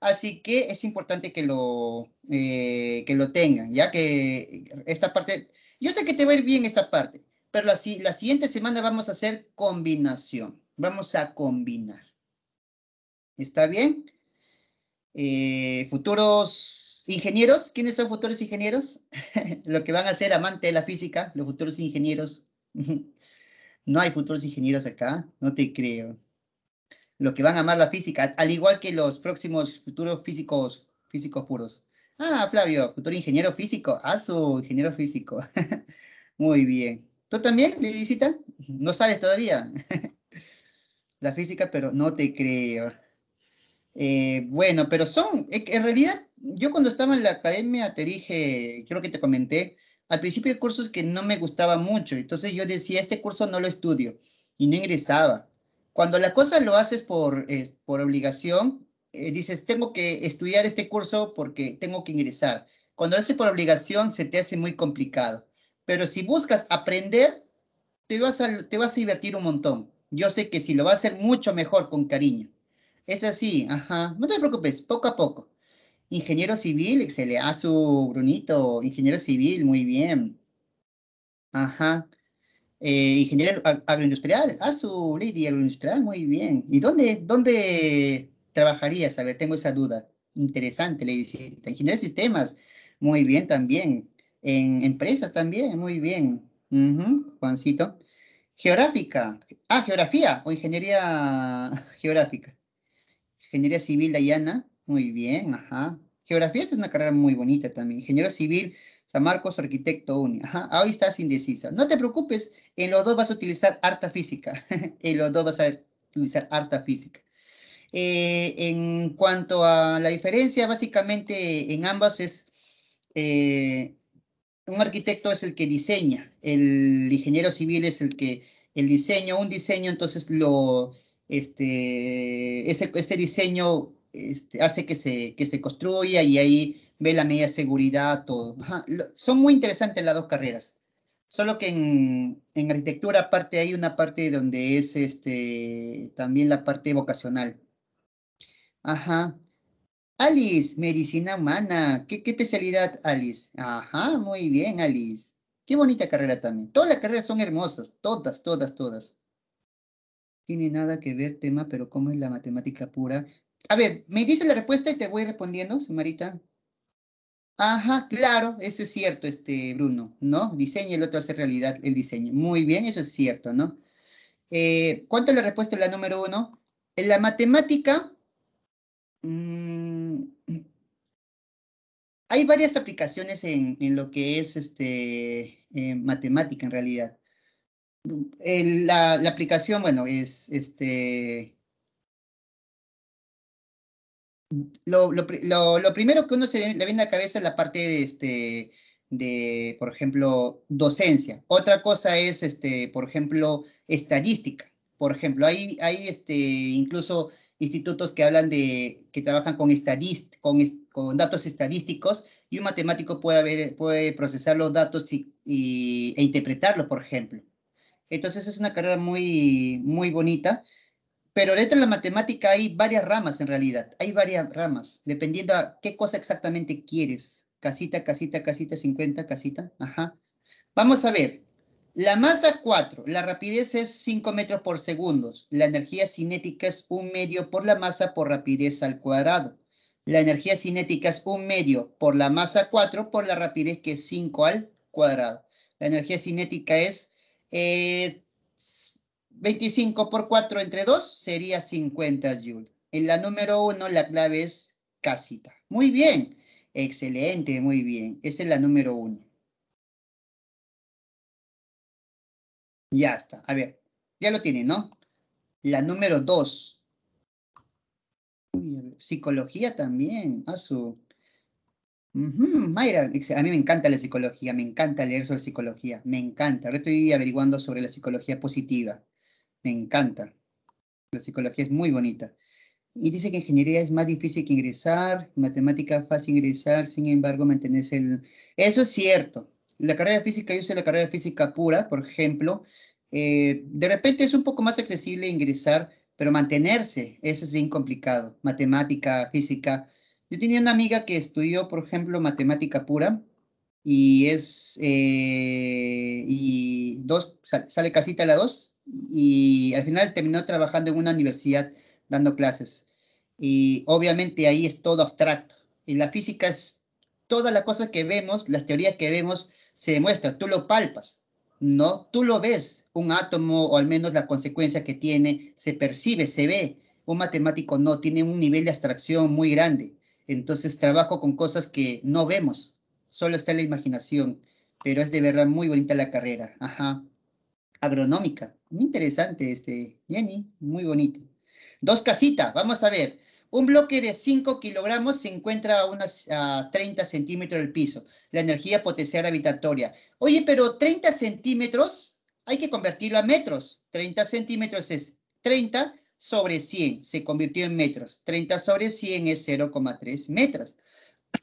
Así que es importante que lo, eh, que lo tengan, ya que esta parte... Yo sé que te va a ir bien esta parte, pero la, la siguiente semana vamos a hacer combinación vamos a combinar. ¿Está bien? Eh, futuros ingenieros, ¿quiénes son futuros ingenieros? Lo que van a ser amante de la física, los futuros ingenieros. no hay futuros ingenieros acá, no te creo. Los que van a amar la física, al igual que los próximos futuros físicos, físicos puros. Ah, Flavio, futuro ingeniero físico. A ah, su ingeniero físico. Muy bien. ¿Tú también, Lidicita? ¿No sabes todavía? la física, pero no te creo. Eh, bueno, pero son, eh, en realidad, yo cuando estaba en la academia te dije, creo que te comenté, al principio de cursos que no me gustaba mucho, entonces yo decía, este curso no lo estudio y no ingresaba. Cuando la cosa lo haces por, por obligación, eh, dices, tengo que estudiar este curso porque tengo que ingresar. Cuando lo haces por obligación, se te hace muy complicado. Pero si buscas aprender, te vas te vas a divertir un montón. Yo sé que si lo va a hacer mucho mejor con cariño. Es así, ajá. No te preocupes, poco a poco. Ingeniero civil, excelente. a ah, su Brunito, ingeniero civil, muy bien. Ajá. Eh, ingeniero agroindustrial, A ah, su Lady agroindustrial, muy bien. ¿Y dónde, dónde trabajarías? A ver, tengo esa duda. Interesante, Lady. Ingeniero de sistemas, muy bien también. En empresas también, muy bien. Juancito. Geográfica. Ah, geografía o ingeniería geográfica. Ingeniería civil, Dayana. Muy bien, ajá. Geografía es una carrera muy bonita también. Ingeniero civil, San Marcos, arquitecto UNI. Ajá, ahí estás indecisa. No te preocupes, en los dos vas a utilizar harta física. en los dos vas a utilizar harta física. Eh, en cuanto a la diferencia, básicamente en ambas es eh, un arquitecto es el que diseña, el ingeniero civil es el que, el diseño, un diseño, entonces lo, este, ese, este diseño hace que se, que se construya y ahí ve la media seguridad, todo. Son muy interesantes las dos carreras. Solo que en, en, arquitectura aparte hay una parte donde es este, también la parte vocacional. Ajá. Alice, medicina humana. ¿Qué, especialidad, Alice? Ajá, muy bien, Alice. Qué bonita carrera también. Todas las carreras son hermosas, todas, todas, todas. Tiene nada que ver tema, pero ¿cómo es la matemática pura? A ver, me dice la respuesta y te voy respondiendo, sumarita. Ajá, claro, eso es cierto, este, Bruno, ¿no? Diseña el otro hace realidad el diseño. Muy bien, eso es cierto, ¿no? Eh, ¿Cuánto es la respuesta la número uno? En la matemática, mm, hay varias aplicaciones en, lo que es este, eh, matemática en realidad. la, aplicación, bueno, es este... Lo, primero que uno se le viene a la cabeza es la parte de, este, de, por ejemplo, docencia. Otra cosa es, este, por ejemplo, estadística. Por ejemplo, hay, hay este, incluso institutos que hablan de, que trabajan con, con, datos estadísticos y un matemático puede, puede procesar los datos y, e interpretarlos, por ejemplo. Entonces es una carrera muy, muy bonita, pero dentro de la matemática hay varias ramas en realidad, hay varias ramas, dependiendo a qué cosa exactamente quieres. Casita, casita, casita, 50, casita, ajá. Vamos a ver, la masa 4, la rapidez es 5 metros por segundo. La energía cinética es un medio por la masa por rapidez al cuadrado. La energía cinética es un medio por la masa 4 por la rapidez que es 5 al cuadrado. La energía cinética es 25 eh, por 4 entre 2 sería 50 joules. En la número 1 la clave es casita. Muy bien, excelente, muy bien. Esa es la número 1. Ya está. A ver, ya lo tiene, ¿no? La número dos. psicología también. A su. a mí me encanta la psicología, me encanta leer sobre psicología, me encanta. Ahora estoy averiguando sobre la psicología positiva. Me encanta. La psicología es muy bonita. Y dice que ingeniería es más difícil que ingresar, matemática fácil ingresar, sin embargo mantenerse en... Eso es cierto, la carrera física, yo hice la carrera física pura, por ejemplo, eh, de repente es un poco más accesible ingresar, pero mantenerse, eso es bien complicado. Matemática, física. Yo tenía una amiga que estudió, por ejemplo, matemática pura y es, eh, y dos, sale casita a la dos y al final terminó trabajando en una universidad dando clases. Y obviamente ahí es todo abstracto. Y la física es toda la cosa que vemos, las teorías que vemos, se demuestra, tú lo palpas, ¿no? Tú lo ves, un átomo o al menos la consecuencia que tiene, se percibe, se ve. Un matemático no, tiene un nivel de abstracción muy grande. Entonces trabajo con cosas que no vemos, solo está en la imaginación, pero es de verdad muy bonita la carrera. Ajá. Agronómica, muy interesante este, Jenny, muy bonito. Dos casitas, vamos a ver. Un bloque de 5 kilogramos se encuentra a unos 30 centímetros del piso, la energía potencial gravitatoria. Oye, pero 30 centímetros hay que convertirlo a metros. 30 centímetros es 30 sobre 100, se convirtió en metros. 30 sobre 100 es 0,3 metros.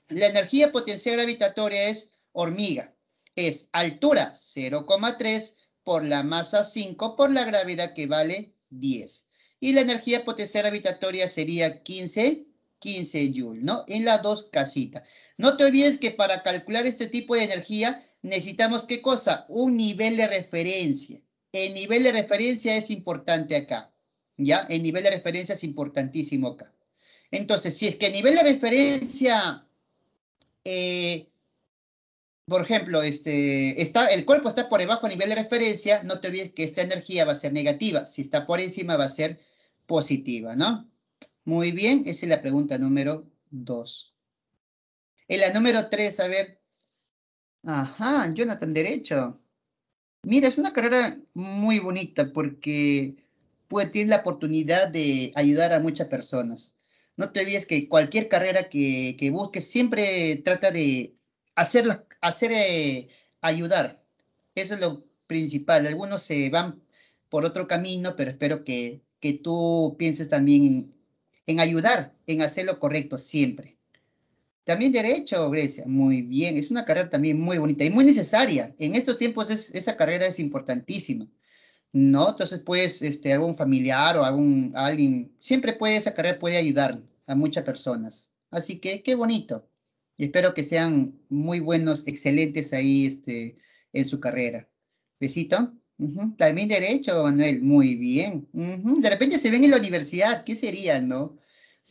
La energía potencial gravitatoria es hormiga, es altura 0,3 por la masa 5 por la gravedad que vale 10 y la energía potencial habitatoria sería 15, 15 joules, ¿no? En las dos casitas. No te olvides que para calcular este tipo de energía necesitamos, ¿qué cosa? Un nivel de referencia. El nivel de referencia es importante acá, ¿ya? El nivel de referencia es importantísimo acá. Entonces, si es que el nivel de referencia, eh, por ejemplo, este, está, el cuerpo está por debajo del nivel de referencia, no te olvides que esta energía va a ser negativa. Si está por encima, va a ser positiva, ¿no? Muy bien, esa es la pregunta número dos. En la número tres, a ver. Ajá, Jonathan, derecho. Mira, es una carrera muy bonita porque puedes tienes la oportunidad de ayudar a muchas personas. No te olvides que cualquier carrera que, busques siempre trata de hacer, hacer eh, ayudar. Eso es lo principal. Algunos se van por otro camino, pero espero que que tú pienses también en, ayudar, en hacer lo correcto siempre. También derecho, Grecia, muy bien. Es una carrera también muy bonita y muy necesaria. En estos tiempos esa carrera es importantísima, ¿no? Entonces puedes, este, algún familiar o algún, alguien, siempre puede, esa carrera puede ayudar a muchas personas. Así que qué bonito. Y espero que sean muy buenos, excelentes ahí este, en su carrera. Besito. También derecho, Manuel. Muy bien. De repente se ven en la universidad. ¿Qué sería, no?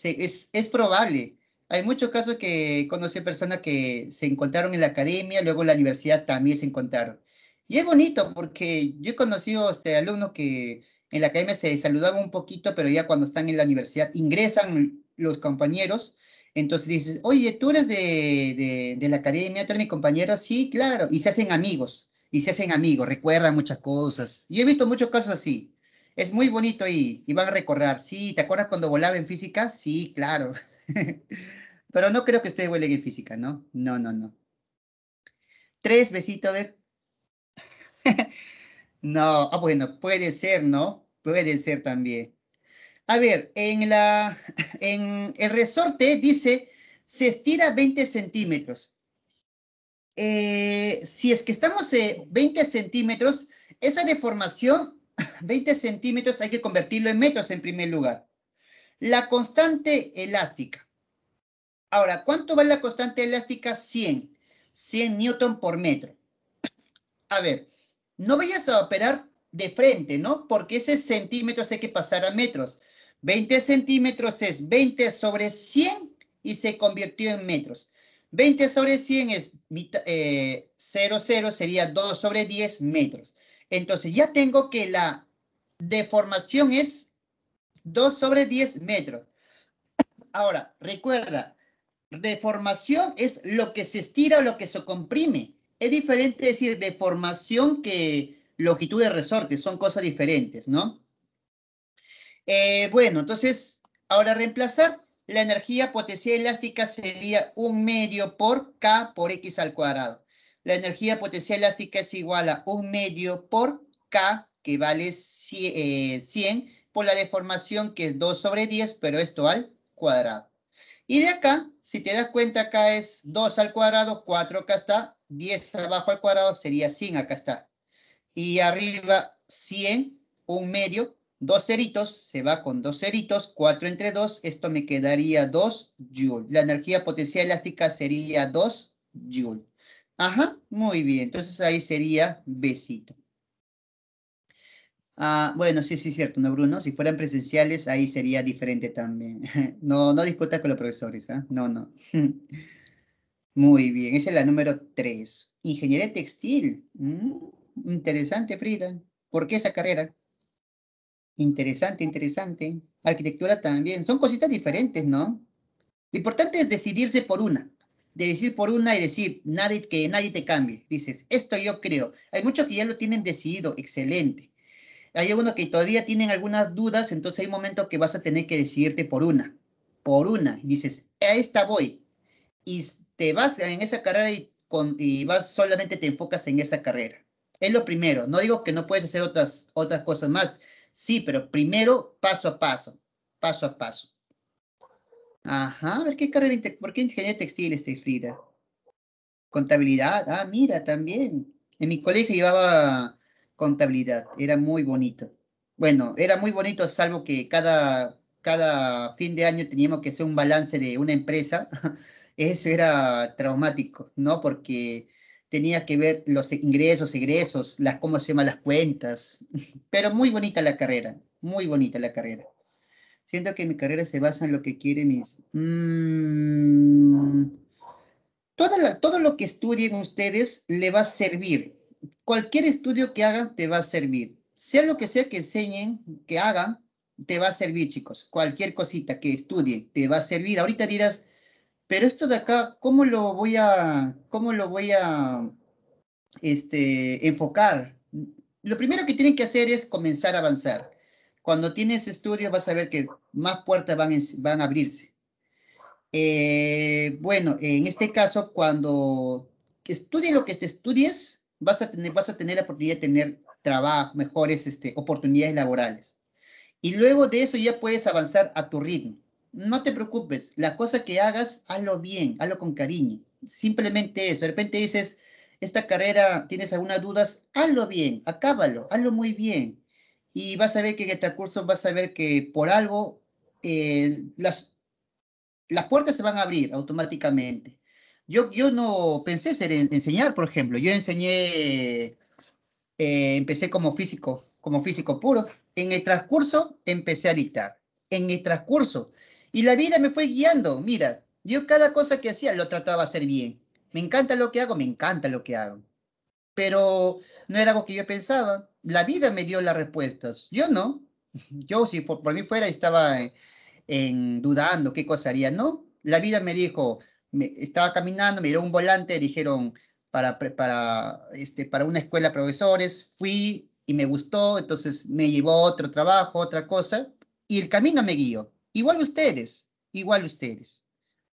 es, es probable. Hay muchos casos que conocí personas que se encontraron en la academia, luego en la universidad también se encontraron. Y es bonito porque yo he conocido este, alumno que en la academia se saludaban un poquito, pero ya cuando están en la universidad ingresan los compañeros. Entonces dices, oye, tú eres de, de, de la academia, tú eres mi compañero. Sí, claro. Y se hacen amigos y se hacen amigos, recuerdan muchas cosas. Yo he visto muchos casos así. Es muy bonito y, y van a recordar. Sí, ¿te acuerdas cuando volaba en física? Sí, claro. Pero no creo que ustedes vuelen en física, ¿no? No, no, no. Tres besitos, a ver. no, ah, bueno, puede ser, ¿no? Puede ser también. A ver, en, la, en el resorte dice, se estira 20 centímetros. Eh, si es que estamos en eh, 20 centímetros, esa deformación, 20 centímetros, hay que convertirlo en metros en primer lugar. La constante elástica. Ahora, ¿cuánto vale la constante elástica? 100. 100 newton por metro. A ver, no vayas a operar de frente, ¿no? Porque ese centímetros hay que pasar a metros. 20 centímetros es 20 sobre 100 y se convirtió en metros. 20 sobre 100 es eh, 0, sería 2 sobre 10 metros. Entonces ya tengo que la deformación es 2 sobre 10 metros. Ahora, recuerda, deformación es lo que se estira o lo que se comprime. Es diferente decir deformación que longitud de resorte, son cosas diferentes, ¿no? Eh, bueno, entonces, ahora reemplazar la energía potencial elástica sería un medio por K por X al cuadrado. La energía potencial elástica es igual a un medio por K, que vale 100, eh, por la deformación que es 2 sobre 10, pero esto al cuadrado. Y de acá, si te das cuenta, acá es 2 al cuadrado, 4 acá está, 10 abajo al cuadrado sería 100 acá está. Y arriba 100, un medio Dos ceritos se va con dos ceritos, cuatro entre dos, esto me quedaría dos joules. La energía potencial elástica sería 2 joules. Ajá, muy bien, entonces ahí sería besito. Ah, bueno, sí, sí, cierto, no, Bruno, si fueran presenciales ahí sería diferente también. No, no discutas con los profesores, ¿ah? No, no. Muy bien, esa es la número 3. Ingeniería textil. Mm, interesante, Frida. ¿Por qué esa carrera? Interesante, interesante. Arquitectura también. Son cositas diferentes, ¿no? Lo importante es decidirse por una. decidir por una y decir nadie, que nadie te cambie. Dices, esto yo creo. Hay muchos que ya lo tienen decidido. Excelente. Hay algunos que todavía tienen algunas dudas, entonces hay momento que vas a tener que decidirte por una. Por una. dices, a esta voy. Y te vas en esa carrera y, con, y vas solamente te enfocas en esa carrera. Es lo primero. No digo que no puedes hacer otras, otras cosas más Sí, pero primero paso a paso, paso a paso. Ajá, a ver qué carrera, ¿por qué ingeniería textil está Frida? Contabilidad, ah, mira, también. En mi colegio llevaba contabilidad, era muy bonito. Bueno, era muy bonito, salvo que cada, cada fin de año teníamos que hacer un balance de una empresa. Eso era traumático, ¿no? Porque tenía que ver los ingresos, egresos, las, cómo se llaman las cuentas, pero muy bonita la carrera, muy bonita la carrera. Siento que mi carrera se basa en lo que quiere mis... Mmm, todo, todo lo que estudien ustedes le va a servir. Cualquier estudio que hagan te va a servir. Sea lo que sea que enseñen, que hagan, te va a servir, chicos. Cualquier cosita que estudien te va a servir. Ahorita dirás, pero esto de acá, ¿cómo lo voy a, cómo lo voy a este, enfocar? Lo primero que tienen que hacer es comenzar a avanzar. Cuando tienes estudios vas a ver que más puertas van, a abrirse. Eh, bueno, en este caso, cuando estudies lo que te estudies, vas a tener, vas a tener la oportunidad de tener trabajo, mejores este, oportunidades laborales. Y luego de eso ya puedes avanzar a tu ritmo no te preocupes, la cosa que hagas, hazlo bien, hazlo con cariño. Simplemente eso. De repente dices, esta carrera, tienes algunas dudas, hazlo bien, acábalo, hazlo muy bien. Y vas a ver que en el transcurso vas a ver que por algo eh, las, las puertas se van a abrir automáticamente. Yo, no pensé ser enseñar, por ejemplo. Yo enseñé, eh, empecé como físico, como físico puro. En el transcurso empecé a dictar. En el transcurso y la vida me fue guiando, mira, yo cada cosa que hacía lo trataba de hacer bien. Me encanta lo que hago, me encanta lo que hago. Pero no era algo que yo pensaba. La vida me dio las respuestas. Yo no. Yo si por, mí fuera estaba eh, en, dudando qué cosa haría, no. La vida me dijo, me, estaba caminando, me dio un volante, dijeron para, para, este, para una escuela de profesores, fui y me gustó, entonces me llevó otro trabajo, otra cosa, y el camino me guió. Igual ustedes, igual ustedes.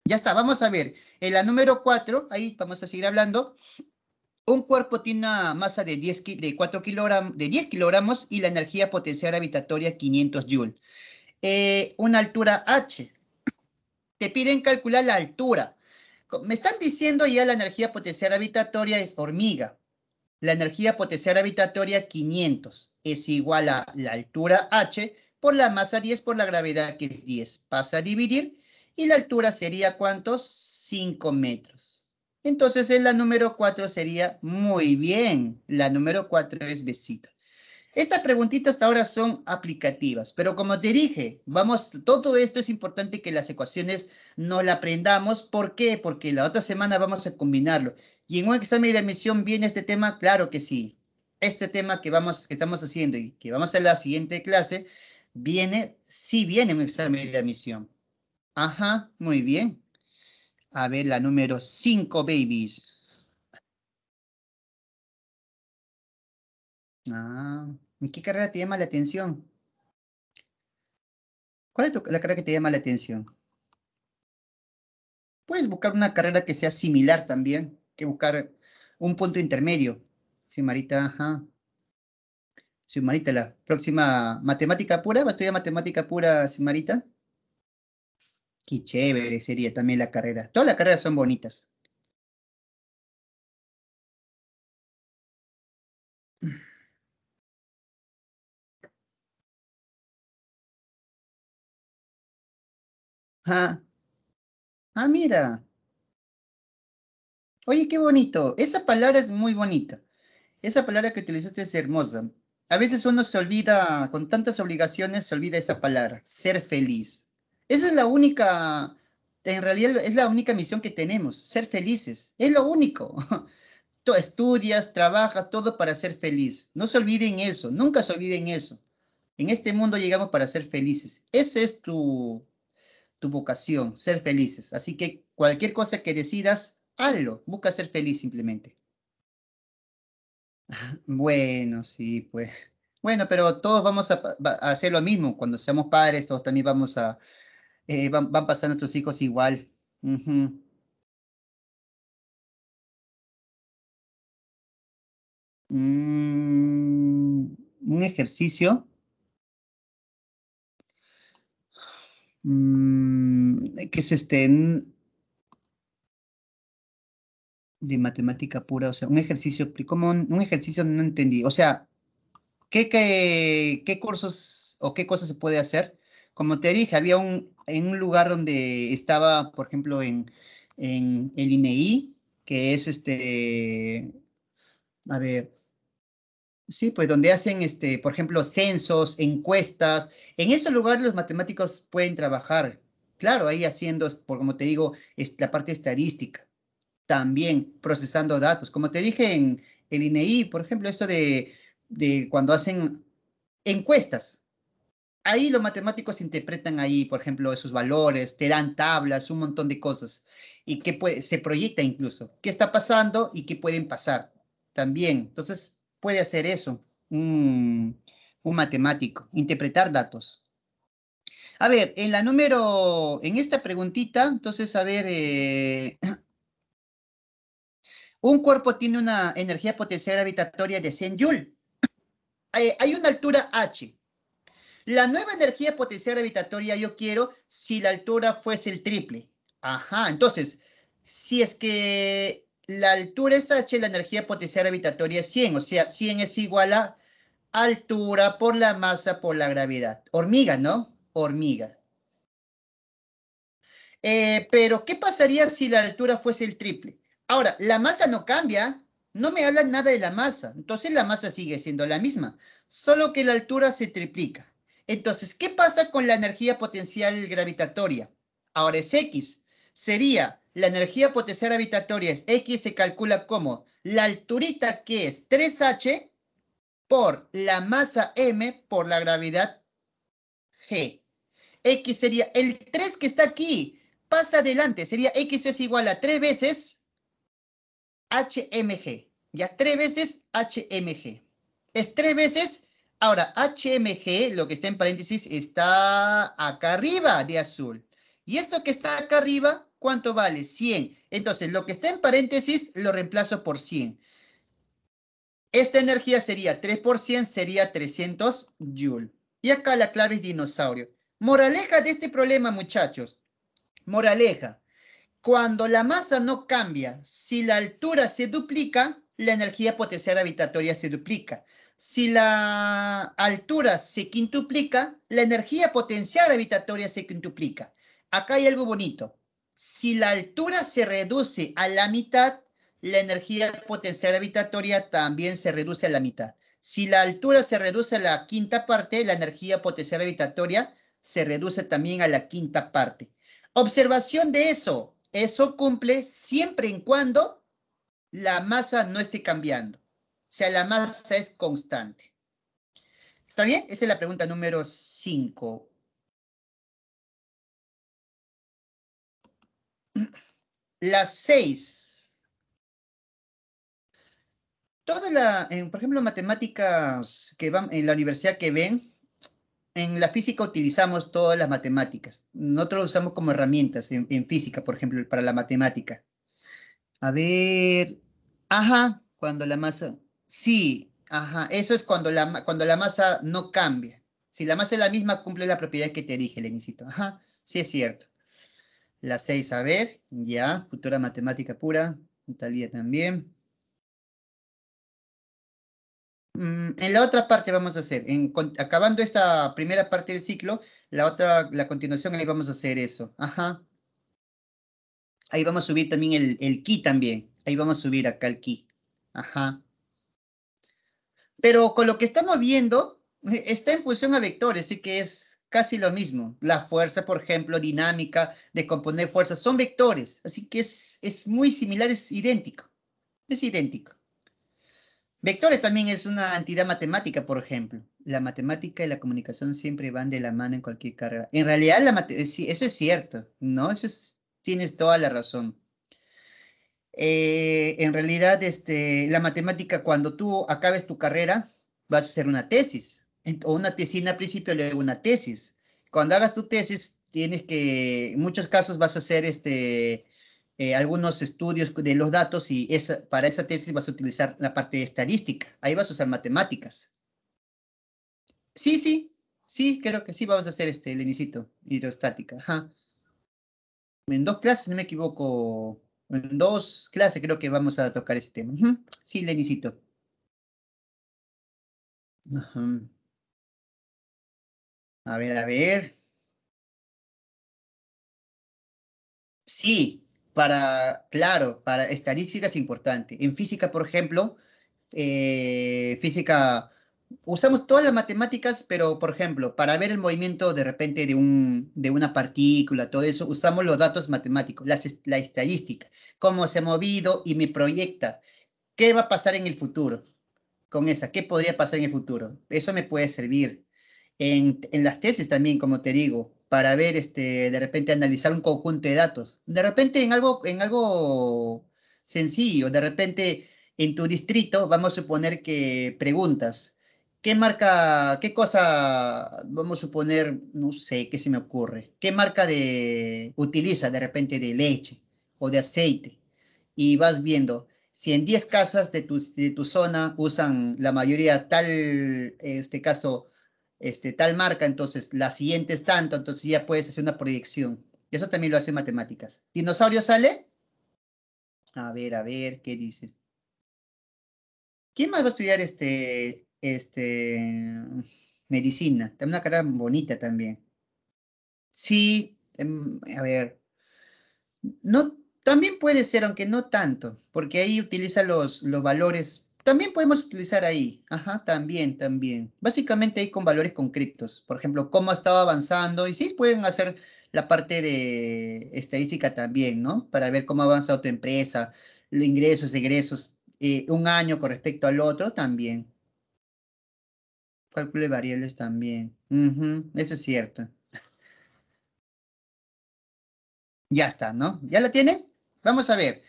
Ya está, vamos a ver. En la número 4, ahí vamos a seguir hablando. Un cuerpo tiene una masa de, 10, de, 4 kilogramos, de 10 kilogramos y la energía potencial habitatoria 500 joules. Eh, una altura h. Te piden calcular la altura. Me están diciendo ya la energía potencial habitatoria es hormiga. La energía potencial habitatoria 500 es igual a la altura h por la masa 10 por la gravedad que es 10. Pasa a dividir y la altura sería ¿cuántos? 5 metros. Entonces en la número 4 sería muy bien. La número 4 es besito. Estas preguntitas hasta ahora son aplicativas, pero como te dije, vamos, todo esto es importante que las ecuaciones no la aprendamos. ¿Por qué? Porque la otra semana vamos a combinarlo. ¿Y en un examen de admisión viene este tema? Claro que sí. Este tema que, vamos, que estamos haciendo y que vamos a la siguiente clase Viene, sí viene un examen de admisión. Ajá, muy bien. A ver, la número 5, babies. Ah, ¿en qué carrera te llama la atención? ¿Cuál es la carrera que te llama la atención? Puedes buscar una carrera que sea similar también, que buscar un punto intermedio. Sí, Marita, ajá. Simarita, la próxima matemática pura, va a estudiar matemática pura, Simarita. Qué chévere sería también la carrera. Todas las carreras son bonitas. Ah, ah mira. Oye, qué bonito. Esa palabra es muy bonita. Esa palabra que utilizaste es hermosa a veces uno se olvida, con tantas obligaciones, se olvida esa palabra, ser feliz. Esa es la única, en realidad es la única misión que tenemos, ser felices. Es lo único. Tú estudias, trabajas, todo para ser feliz. No se olviden eso, nunca se olviden eso. En este mundo llegamos para ser felices. Esa es tu, tu vocación, ser felices. Así que cualquier cosa que decidas, hazlo. Busca ser feliz simplemente. Bueno, sí, pues. Bueno, pero todos vamos a, hacer lo mismo. Cuando seamos padres, todos también vamos a... Eh, van, a pasar nuestros hijos igual. Mm, un ejercicio. Mm, que se estén de matemática pura, o sea, un ejercicio, como un, ejercicio no entendí? O sea, ¿qué, ¿qué, cursos o qué cosas se puede hacer? Como te dije, había un, en un lugar donde estaba, por ejemplo, en, el INEI, e que es este, a ver, Sí, pues donde hacen, este, por ejemplo, censos, encuestas. En esos lugares los matemáticos pueden trabajar, claro, ahí haciendo, por como te digo, la parte estadística también procesando datos. Como te dije en el INEI, por ejemplo, esto de, cuando hacen encuestas, ahí los matemáticos interpretan ahí, por ejemplo, esos valores, te dan tablas, un montón de cosas, y que se proyecta incluso, qué está pasando y qué pueden pasar también. Entonces, puede hacer eso un, matemático, interpretar datos. A ver, en la número, en esta preguntita, entonces, a ver, eh, un cuerpo tiene una energía potencial gravitatoria de 100 joules. hay una altura h. La nueva energía potencial gravitatoria yo quiero si la altura fuese el triple. Ajá, entonces, si es que la altura es h, la energía potencial gravitatoria es 100, o sea, 100 es igual a altura por la masa por la gravedad. Hormiga, ¿no? Hormiga. Eh, pero, ¿qué pasaría si la altura fuese el triple? Ahora, la masa no cambia, no me hablan nada de la masa, entonces la masa sigue siendo la misma, solo que la altura se triplica. Entonces, ¿qué pasa con la energía potencial gravitatoria? Ahora es X, sería la energía potencial gravitatoria es X, se calcula como la alturita que es 3H por la masa M por la gravedad G. X sería el 3 que está aquí, pasa adelante, sería X es igual a 3 veces HMG. Ya tres veces HMG. Es tres veces. Ahora, HMG, lo que está en paréntesis, está acá arriba de azul. Y esto que está acá arriba, ¿cuánto vale? 100. Entonces, lo que está en paréntesis lo reemplazo por 100. Esta energía sería 3 por 100, sería 300 joules, Y acá la clave es dinosaurio. Moraleja de este problema, muchachos. Moraleja. Cuando la masa no cambia, si la altura se duplica, la energía potencial habitatoria se duplica. Si la altura se quintuplica, la energía potencial habitatoria se quintuplica. Acá hay algo bonito. Si la altura se reduce a la mitad, la energía potencial habitatoria también se reduce a la mitad. Si la altura se reduce a la quinta parte, la energía potencial habitatoria se reduce también a la quinta parte. Observación de eso. Eso cumple siempre y cuando la masa no esté cambiando. O sea, la masa es constante. ¿Está bien? Esa es la pregunta número 5. La 6. Toda la, por ejemplo, matemáticas que van en la universidad que ven, en la física utilizamos todas las matemáticas. Nosotros usamos como herramientas en, física, por ejemplo, para la matemática. A ver, ajá, cuando la masa, sí, ajá, eso es cuando la, cuando la masa no cambia. Si la masa es la misma, cumple la propiedad que te dije, Lenicito. Ajá, sí es cierto. La 6, a ver, ya, futura matemática pura, Italia también. Mm, en la otra parte vamos a hacer, en, acabando esta primera parte del ciclo, la otra, la continuación, ahí vamos a hacer eso. Ajá. Ahí vamos a subir también el, el ki también. Ahí vamos a subir acá el ki. Ajá. Pero con lo que estamos viendo, eh, está en función a vectores, así que es casi lo mismo. La fuerza, por ejemplo, dinámica, de componer fuerzas, son vectores. Así que es, es muy similar, es idéntico. Es idéntico. Vectores también es una entidad matemática, por ejemplo. La matemática y la comunicación siempre van de la mano en cualquier carrera. En realidad, la eso es cierto, ¿no? Eso tienes toda la razón. Eh, en realidad, este, la matemática, cuando tú acabes tu carrera, vas a hacer una tesis, o una tesina al principio, luego una tesis. Cuando hagas tu tesis, tienes que, en muchos casos vas a hacer este, eh, algunos estudios de los datos y esa, para esa tesis vas a utilizar la parte de estadística. Ahí vas a usar matemáticas. Sí, sí, sí, creo que sí vamos a hacer este, Lenicito, hidrostática. En dos clases, no me equivoco, en dos clases creo que vamos a tocar ese tema. Sí, el A ver, a ver. Sí, para, claro, para estadísticas es importante. En física, por ejemplo, eh, física, usamos todas las matemáticas, pero por ejemplo, para ver el movimiento de repente de, una partícula, todo eso, usamos los datos matemáticos, la, la estadística, cómo se ha movido y me proyecta. ¿Qué va a pasar en el futuro? Con esa, ¿qué podría pasar en el futuro? Eso me puede servir. en las tesis también, como te digo, para ver, este, de repente analizar un conjunto de datos. De repente en algo, en algo sencillo, de repente en tu distrito, vamos a suponer que preguntas, ¿qué marca, qué cosa, vamos a suponer, no sé, qué se me ocurre, qué marca de, utiliza de repente de leche o de aceite? Y vas viendo, si en 10 casas de tu, de tu zona usan la mayoría tal, en este caso, este, tal marca, entonces la siguiente es tanto, entonces ya puedes hacer una proyección. Y eso también lo hace matemáticas. ¿Dinosaurio sale? A ver, a ver, ¿qué dice? ¿Quién más va a estudiar este, este, medicina? Tiene una cara bonita también. Sí, em, a ver. No, también puede ser, aunque no tanto, porque ahí utiliza los, los valores también podemos utilizar ahí, ajá, también, también. Básicamente ahí con valores concretos, por ejemplo, cómo ha estado avanzando y sí pueden hacer la parte de estadística también, ¿no? Para ver cómo ha avanzado tu empresa, los ingresos, egresos, eh, un año con respecto al otro también. Cálculo de variables también. eso es cierto. ya está, ¿no? ¿Ya la tienen? Vamos a ver.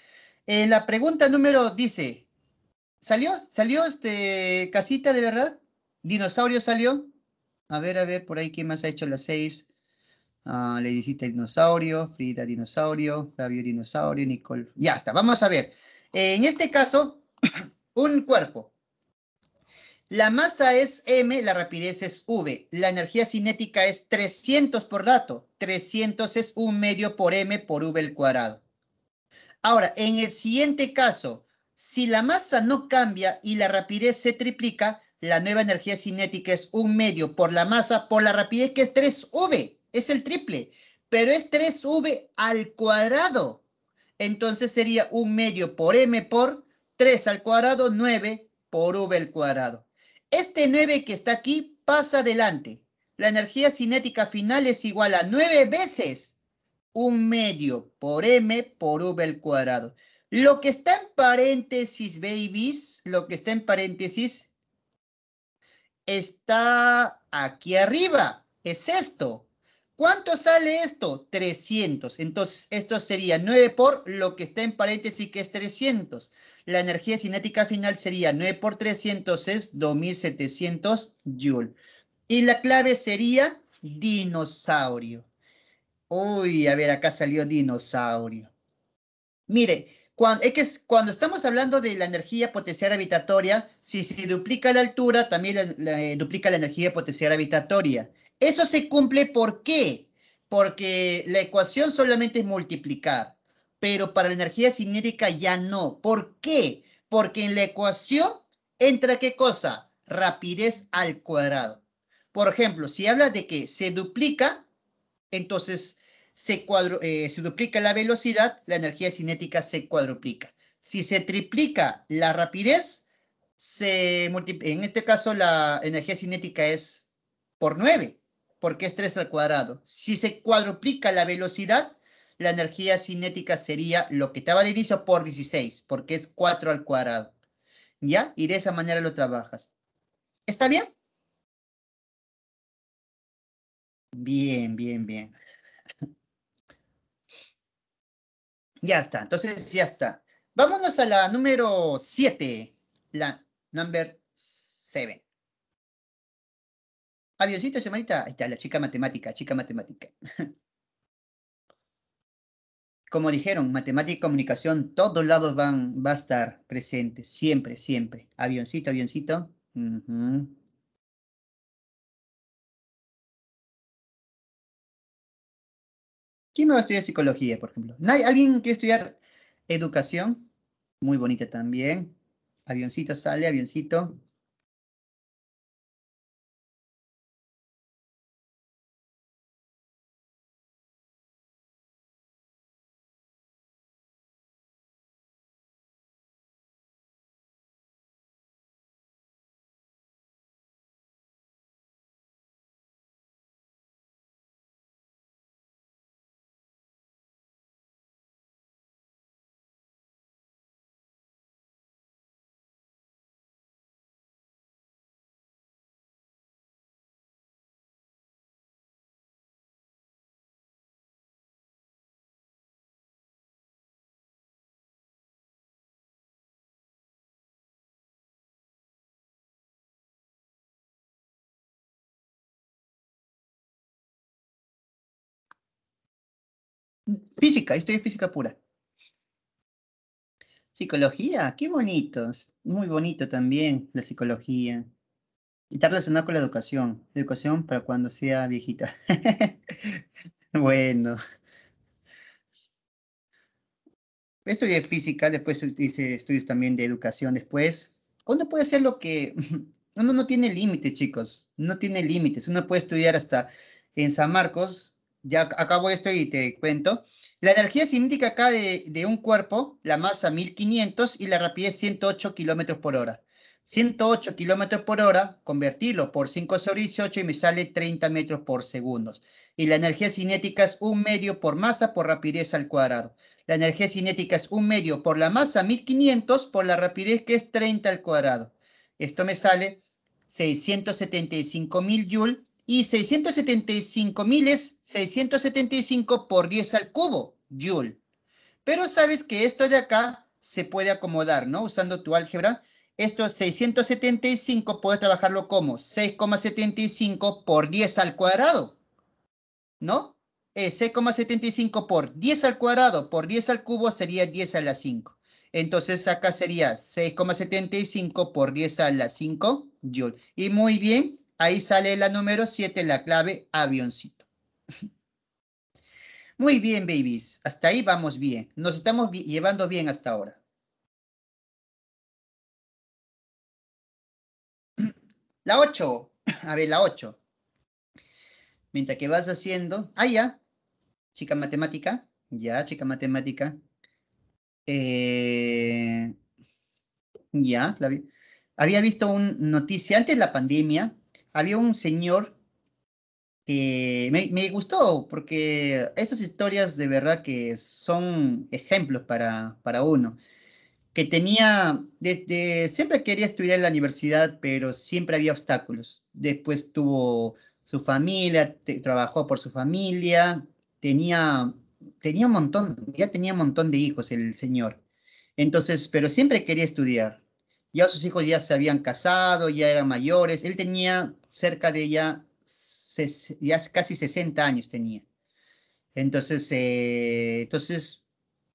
Eh, la pregunta número dice, ¿Salió? ¿Salió este casita de verdad? ¿Dinosaurio salió? A ver, a ver, por ahí, ¿quién más ha hecho las seis? Uh, Dinosaurio, Frida Dinosaurio, Flavio Dinosaurio, Nicole. Ya está, vamos a ver. Eh, en este caso, un cuerpo. La masa es m, la rapidez es v. La energía cinética es 300 por rato. 300 es un medio por m por v al cuadrado. Ahora, en el siguiente caso, si la masa no cambia y la rapidez se triplica, la nueva energía cinética es un medio por la masa por la rapidez que es 3V, es el triple, pero es 3V al cuadrado. Entonces sería un medio por M por 3 al cuadrado, 9 por V al cuadrado. Este 9 que está aquí pasa adelante. La energía cinética final es igual a 9 veces un medio por m por v al cuadrado. Lo que está en paréntesis, babies, lo que está en paréntesis, está aquí arriba. Es esto. ¿Cuánto sale esto? 300. Entonces, esto sería 9 por lo que está en paréntesis, que es 300. La energía cinética final sería 9 por 300 es 2700 joules. Y la clave sería dinosaurio. Uy, a ver, acá salió dinosaurio. Mire, cuando, es que cuando estamos hablando de la energía potencial habitatoria, si se duplica la altura, también la, eh, duplica la energía potencial habitatoria. Eso se cumple ¿por qué? Porque la ecuación solamente es multiplicar, pero para la energía cinética ya no. ¿Por qué? Porque en la ecuación entra qué cosa? Rapidez al cuadrado. Por ejemplo, si habla de que se duplica, entonces se, eh, se duplica la velocidad, la energía cinética se cuadruplica. Si se triplica la rapidez, se en este caso la energía cinética es por 9, porque es 3 al cuadrado. Si se cuadruplica la velocidad, la energía cinética sería lo que estaba al inicio por 16, porque es 4 al cuadrado. ¿Ya? Y de esa manera lo trabajas. ¿Está bien? Bien, bien, bien. Ya está, entonces ya está. Vámonos a la número 7, la number 7. Avioncito, semanita. Ahí está, la chica matemática, chica matemática. Como dijeron, matemática y comunicación, todos lados van, va a estar presente, siempre, siempre. Avioncito, avioncito. ¿Quién me va a estudiar psicología, por ejemplo? ¿Hay ¿Alguien quiere estudiar educación? Muy bonita también. Avioncito sale, avioncito. Física, historia física pura. Psicología, qué bonito, muy bonito también la psicología. Y está relacionado con la educación, educación para cuando sea viejita. bueno. Estudié física, después hice estudios también de educación después. Uno puede hacer lo que... Uno no tiene límites, chicos, no tiene límites. Uno puede estudiar hasta en San Marcos, ya acabo esto y te cuento. La energía cinética acá de, un cuerpo, la masa 1500 y la rapidez 108 kilómetros por hora. 108 kilómetros por hora, convertirlo por 5 sobre 18 y me sale 30 metros por segundo. Y la energía cinética es un medio por masa por rapidez al cuadrado. La energía cinética es un medio por la masa 1500 por la rapidez que es 30 al cuadrado. Esto me sale 675 mil joules y 675.000 es 675 por 10 al cubo, joule. Pero sabes que esto de acá se puede acomodar, ¿no? Usando tu álgebra, Esto 675 puedes trabajarlo como 6,75 por 10 al cuadrado, ¿no? 6,75 eh, por 10 al cuadrado por 10 al cubo sería 10 a la 5. Entonces acá sería 6,75 por 10 a la 5 joule. Y muy bien, Ahí sale la número 7, la clave avioncito. Muy bien, babies. Hasta ahí vamos bien. Nos estamos llevando bien hasta ahora. La 8. A ver, la 8. Mientras que vas haciendo... Ah, ya. Chica matemática. Ya, chica matemática. Eh, ya, la había visto una noticia antes de la pandemia había un señor que me, gustó, porque esas historias de verdad que son ejemplos para, para uno, que tenía, desde, siempre quería estudiar en la universidad, pero siempre había obstáculos. Después tuvo su familia, trabajó por su familia, tenía, tenía un montón, ya tenía un montón de hijos el señor. Entonces, pero siempre quería estudiar. Ya sus hijos ya se habían casado, ya eran mayores. Él tenía cerca de ya, ya casi 60 años tenía. Entonces, eh, entonces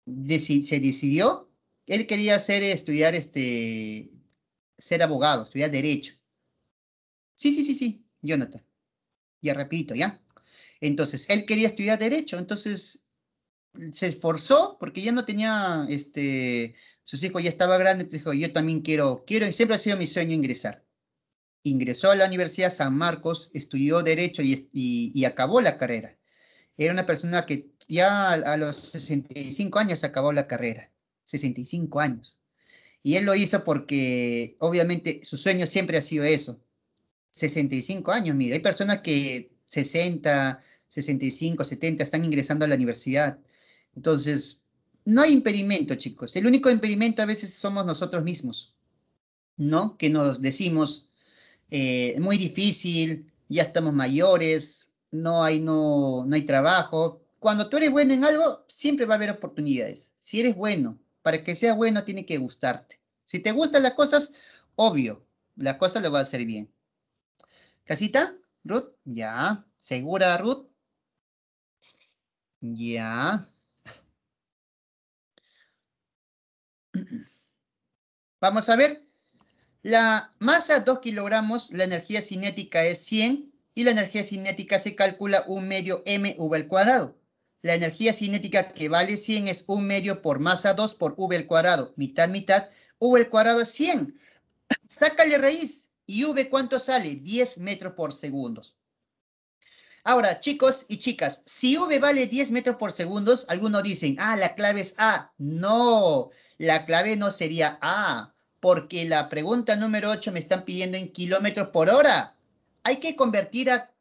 se decidió, él quería hacer, estudiar, este, ser abogado, estudiar derecho. Sí, sí, sí, sí, Jonathan. Ya repito, ¿ya? Entonces, él quería estudiar derecho, entonces se esforzó porque ya no tenía, este, sus hijos ya estaba grande, entonces dijo, yo también quiero, quiero, y siempre ha sido mi sueño ingresar. Ingresó a la Universidad San Marcos, estudió Derecho y, acabó la carrera. Era una persona que ya a los 65 años acabó la carrera. 65 años. Y él lo hizo porque obviamente su sueño siempre ha sido eso. 65 años, mira, hay personas que 60, 65, 70 están ingresando a la universidad. Entonces, no hay impedimento, chicos. El único impedimento a veces somos nosotros mismos, ¿no? Que nos decimos, eh, muy difícil, ya estamos mayores, no hay, no, no hay trabajo. Cuando tú eres bueno en algo, siempre va a haber oportunidades. Si eres bueno, para que sea bueno, tiene que gustarte. Si te gustan las cosas, obvio, la cosa lo va a hacer bien. ¿Casita? ¿Ruth? Ya. ¿Segura, Ruth? Ya. Vamos a ver la masa 2 kilogramos, la energía cinética es 100 y la energía cinética se calcula un medio mv al cuadrado. La energía cinética que vale 100 es un medio por masa 2 por v al cuadrado, mitad, mitad. v al cuadrado es 100. Sácale raíz y v cuánto sale? 10 metros por segundo. Ahora, chicos y chicas, si v vale 10 metros por segundo, algunos dicen, ah, la clave es A. No, la clave no sería A porque la pregunta número 8 me están pidiendo en kilómetros por hora. Hay que convertir a,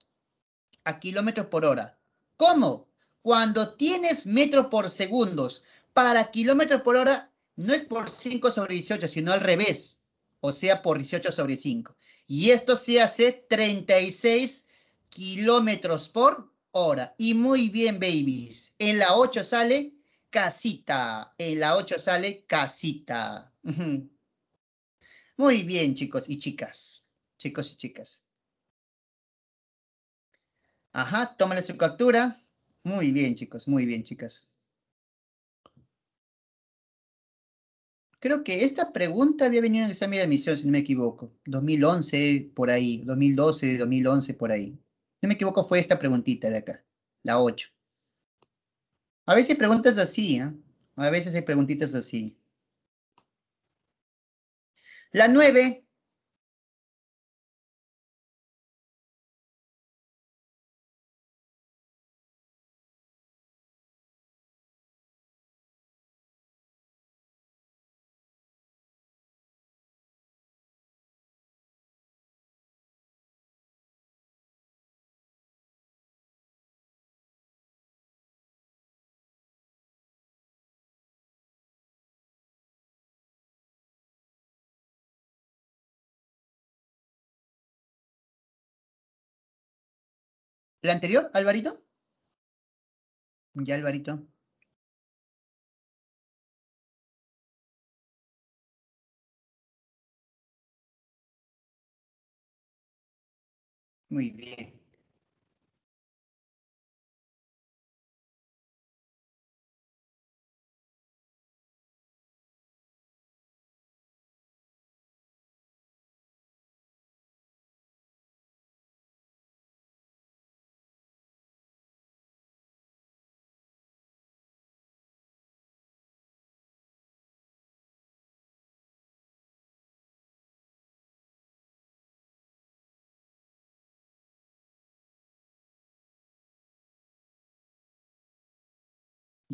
kilómetros por hora. ¿Cómo? Cuando tienes metros por segundos para kilómetros por hora, no es por 5 sobre 18, sino al revés, o sea, por 18 sobre 5. Y esto se hace 36 kilómetros por hora. Y muy bien, babies. En la 8 sale casita. En la 8 sale casita. Muy bien, chicos y chicas. Chicos y chicas. Ajá, tómale su captura. Muy bien, chicos, muy bien, chicas. Creo que esta pregunta había venido en el examen de admisión, si no me equivoco. 2011, por ahí. 2012, 2011, por ahí. No me equivoco, fue esta preguntita de acá. La 8. A veces preguntas así, ¿eh? A veces hay preguntitas así. La 9, ¿La anterior, Alvarito? Ya, Alvarito. Muy bien.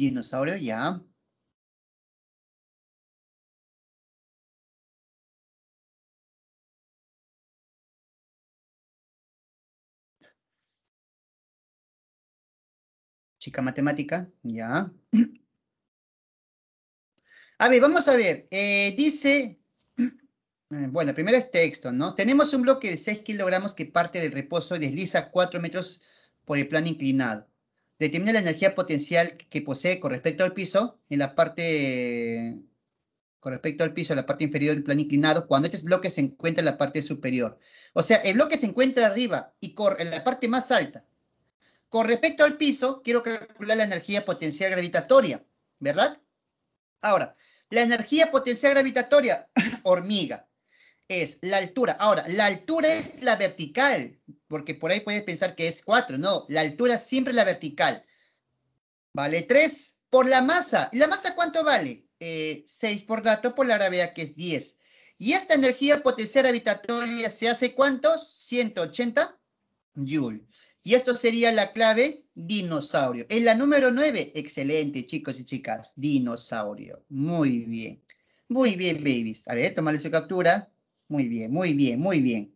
Dinosaurio ya. Chica matemática, ya. A ver, vamos a ver. Eh, dice, eh, bueno, primero es texto, ¿no? Tenemos un bloque de 6 kilogramos que parte del reposo y desliza 4 metros por el plano inclinado. Determina la energía potencial que posee con respecto al piso en la parte con respecto al piso, la parte inferior del plano inclinado, cuando este bloque se encuentra en la parte superior. O sea, el bloque se encuentra arriba y corre en la parte más alta. Con respecto al piso, quiero calcular la energía potencial gravitatoria, ¿verdad? Ahora, la energía potencial gravitatoria, hormiga, es la altura. Ahora, la altura es la vertical porque por ahí puedes pensar que es 4, no, la altura siempre es la vertical. Vale 3 por la masa. ¿Y la masa cuánto vale? Eh, seis 6 por dato por la gravedad que es 10. Y esta energía potencial habitatoria se hace cuánto? 180 joules. Y esto sería la clave dinosaurio. En la número 9, excelente chicos y chicas, dinosaurio. Muy bien. Muy bien, babies. A ver, tomarle su captura. Muy bien, muy bien, muy bien.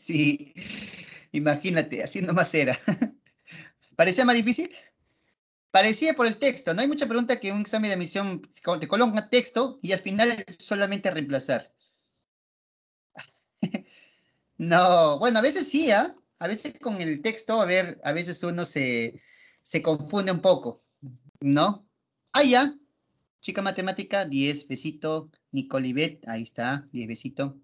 Sí, imagínate, así nomás era. ¿Parecía más difícil? Parecía por el texto, no hay mucha pregunta que un examen de admisión te coloca texto y al final solamente reemplazar. No, bueno, a veces sí, ¿ah? A veces con el texto, a ver, a veces uno se, confunde un poco, ¿no? Ah, ya. Chica matemática, Diez besito. Nicolivet, ahí está, diez besito.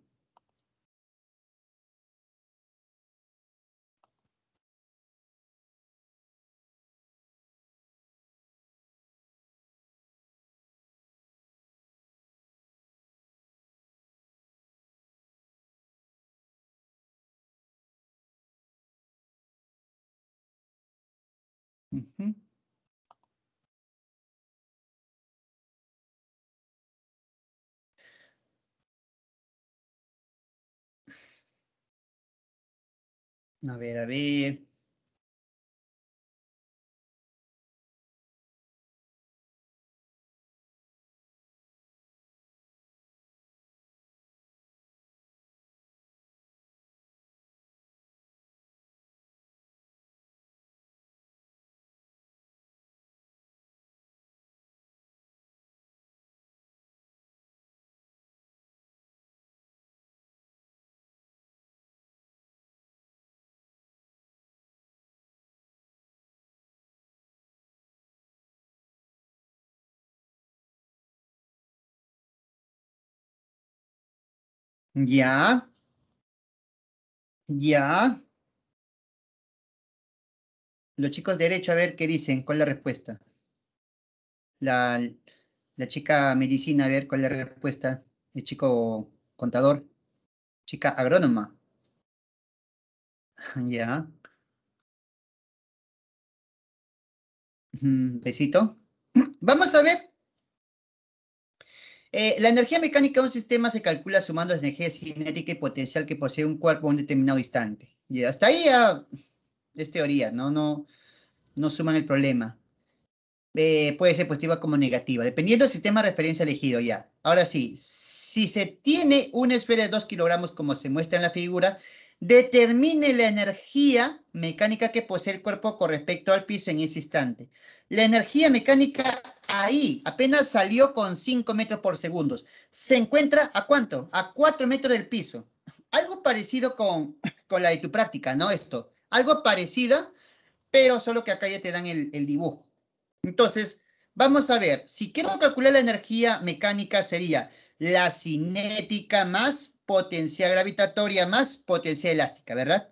A ver, a ver. Ya. Ya. Los chicos derecho, a ver qué dicen, cuál es la respuesta. La, la chica medicina, a ver cuál es la respuesta. El chico contador. Chica agrónoma. Ya. Mm, besito. Vamos a ver eh, la energía mecánica de un sistema se calcula sumando la energía cinética y potencial que posee un cuerpo a un determinado instante. Y hasta ahí ya es teoría, ¿no? No, no suman el problema. Eh, puede ser positiva como negativa, dependiendo del sistema de referencia elegido ya. Ahora sí, si se tiene una esfera de 2 kilogramos como se muestra en la figura, determine la energía mecánica que posee el cuerpo con respecto al piso en ese instante. La energía mecánica ahí apenas salió con 5 metros por segundo. Se encuentra a cuánto? A 4 metros del piso. Algo parecido con, la de tu práctica, ¿no? Esto. Algo parecido, pero solo que acá ya te dan el, el dibujo. Entonces, vamos a ver. Si quiero calcular la energía mecánica sería la cinética más potencia gravitatoria más potencia elástica, ¿verdad?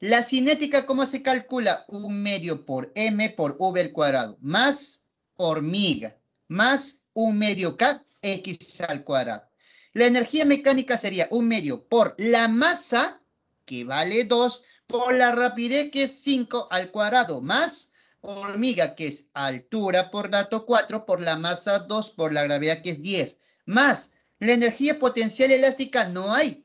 La cinética, ¿cómo se calcula? Un medio por m por v al cuadrado, más hormiga, más un medio k, x al cuadrado. La energía mecánica sería un medio por la masa, que vale 2, por la rapidez, que es 5 al cuadrado, más hormiga, que es altura por dato 4, por la masa 2, por la gravedad, que es 10, más la energía potencial elástica no hay.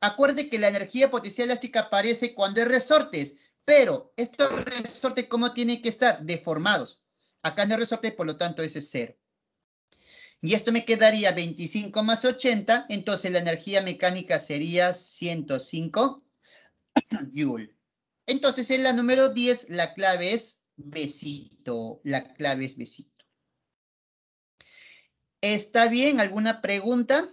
Acuerde que la energía potencial elástica aparece cuando hay resortes, pero estos resortes, ¿cómo tienen que estar? Deformados. Acá no hay resortes, por lo tanto, ese es cero. Y esto me quedaría 25 más 80, entonces la energía mecánica sería 105 joule. Entonces en la número 10 la clave es besito, la clave es besito. ¿Está bien? ¿Alguna pregunta?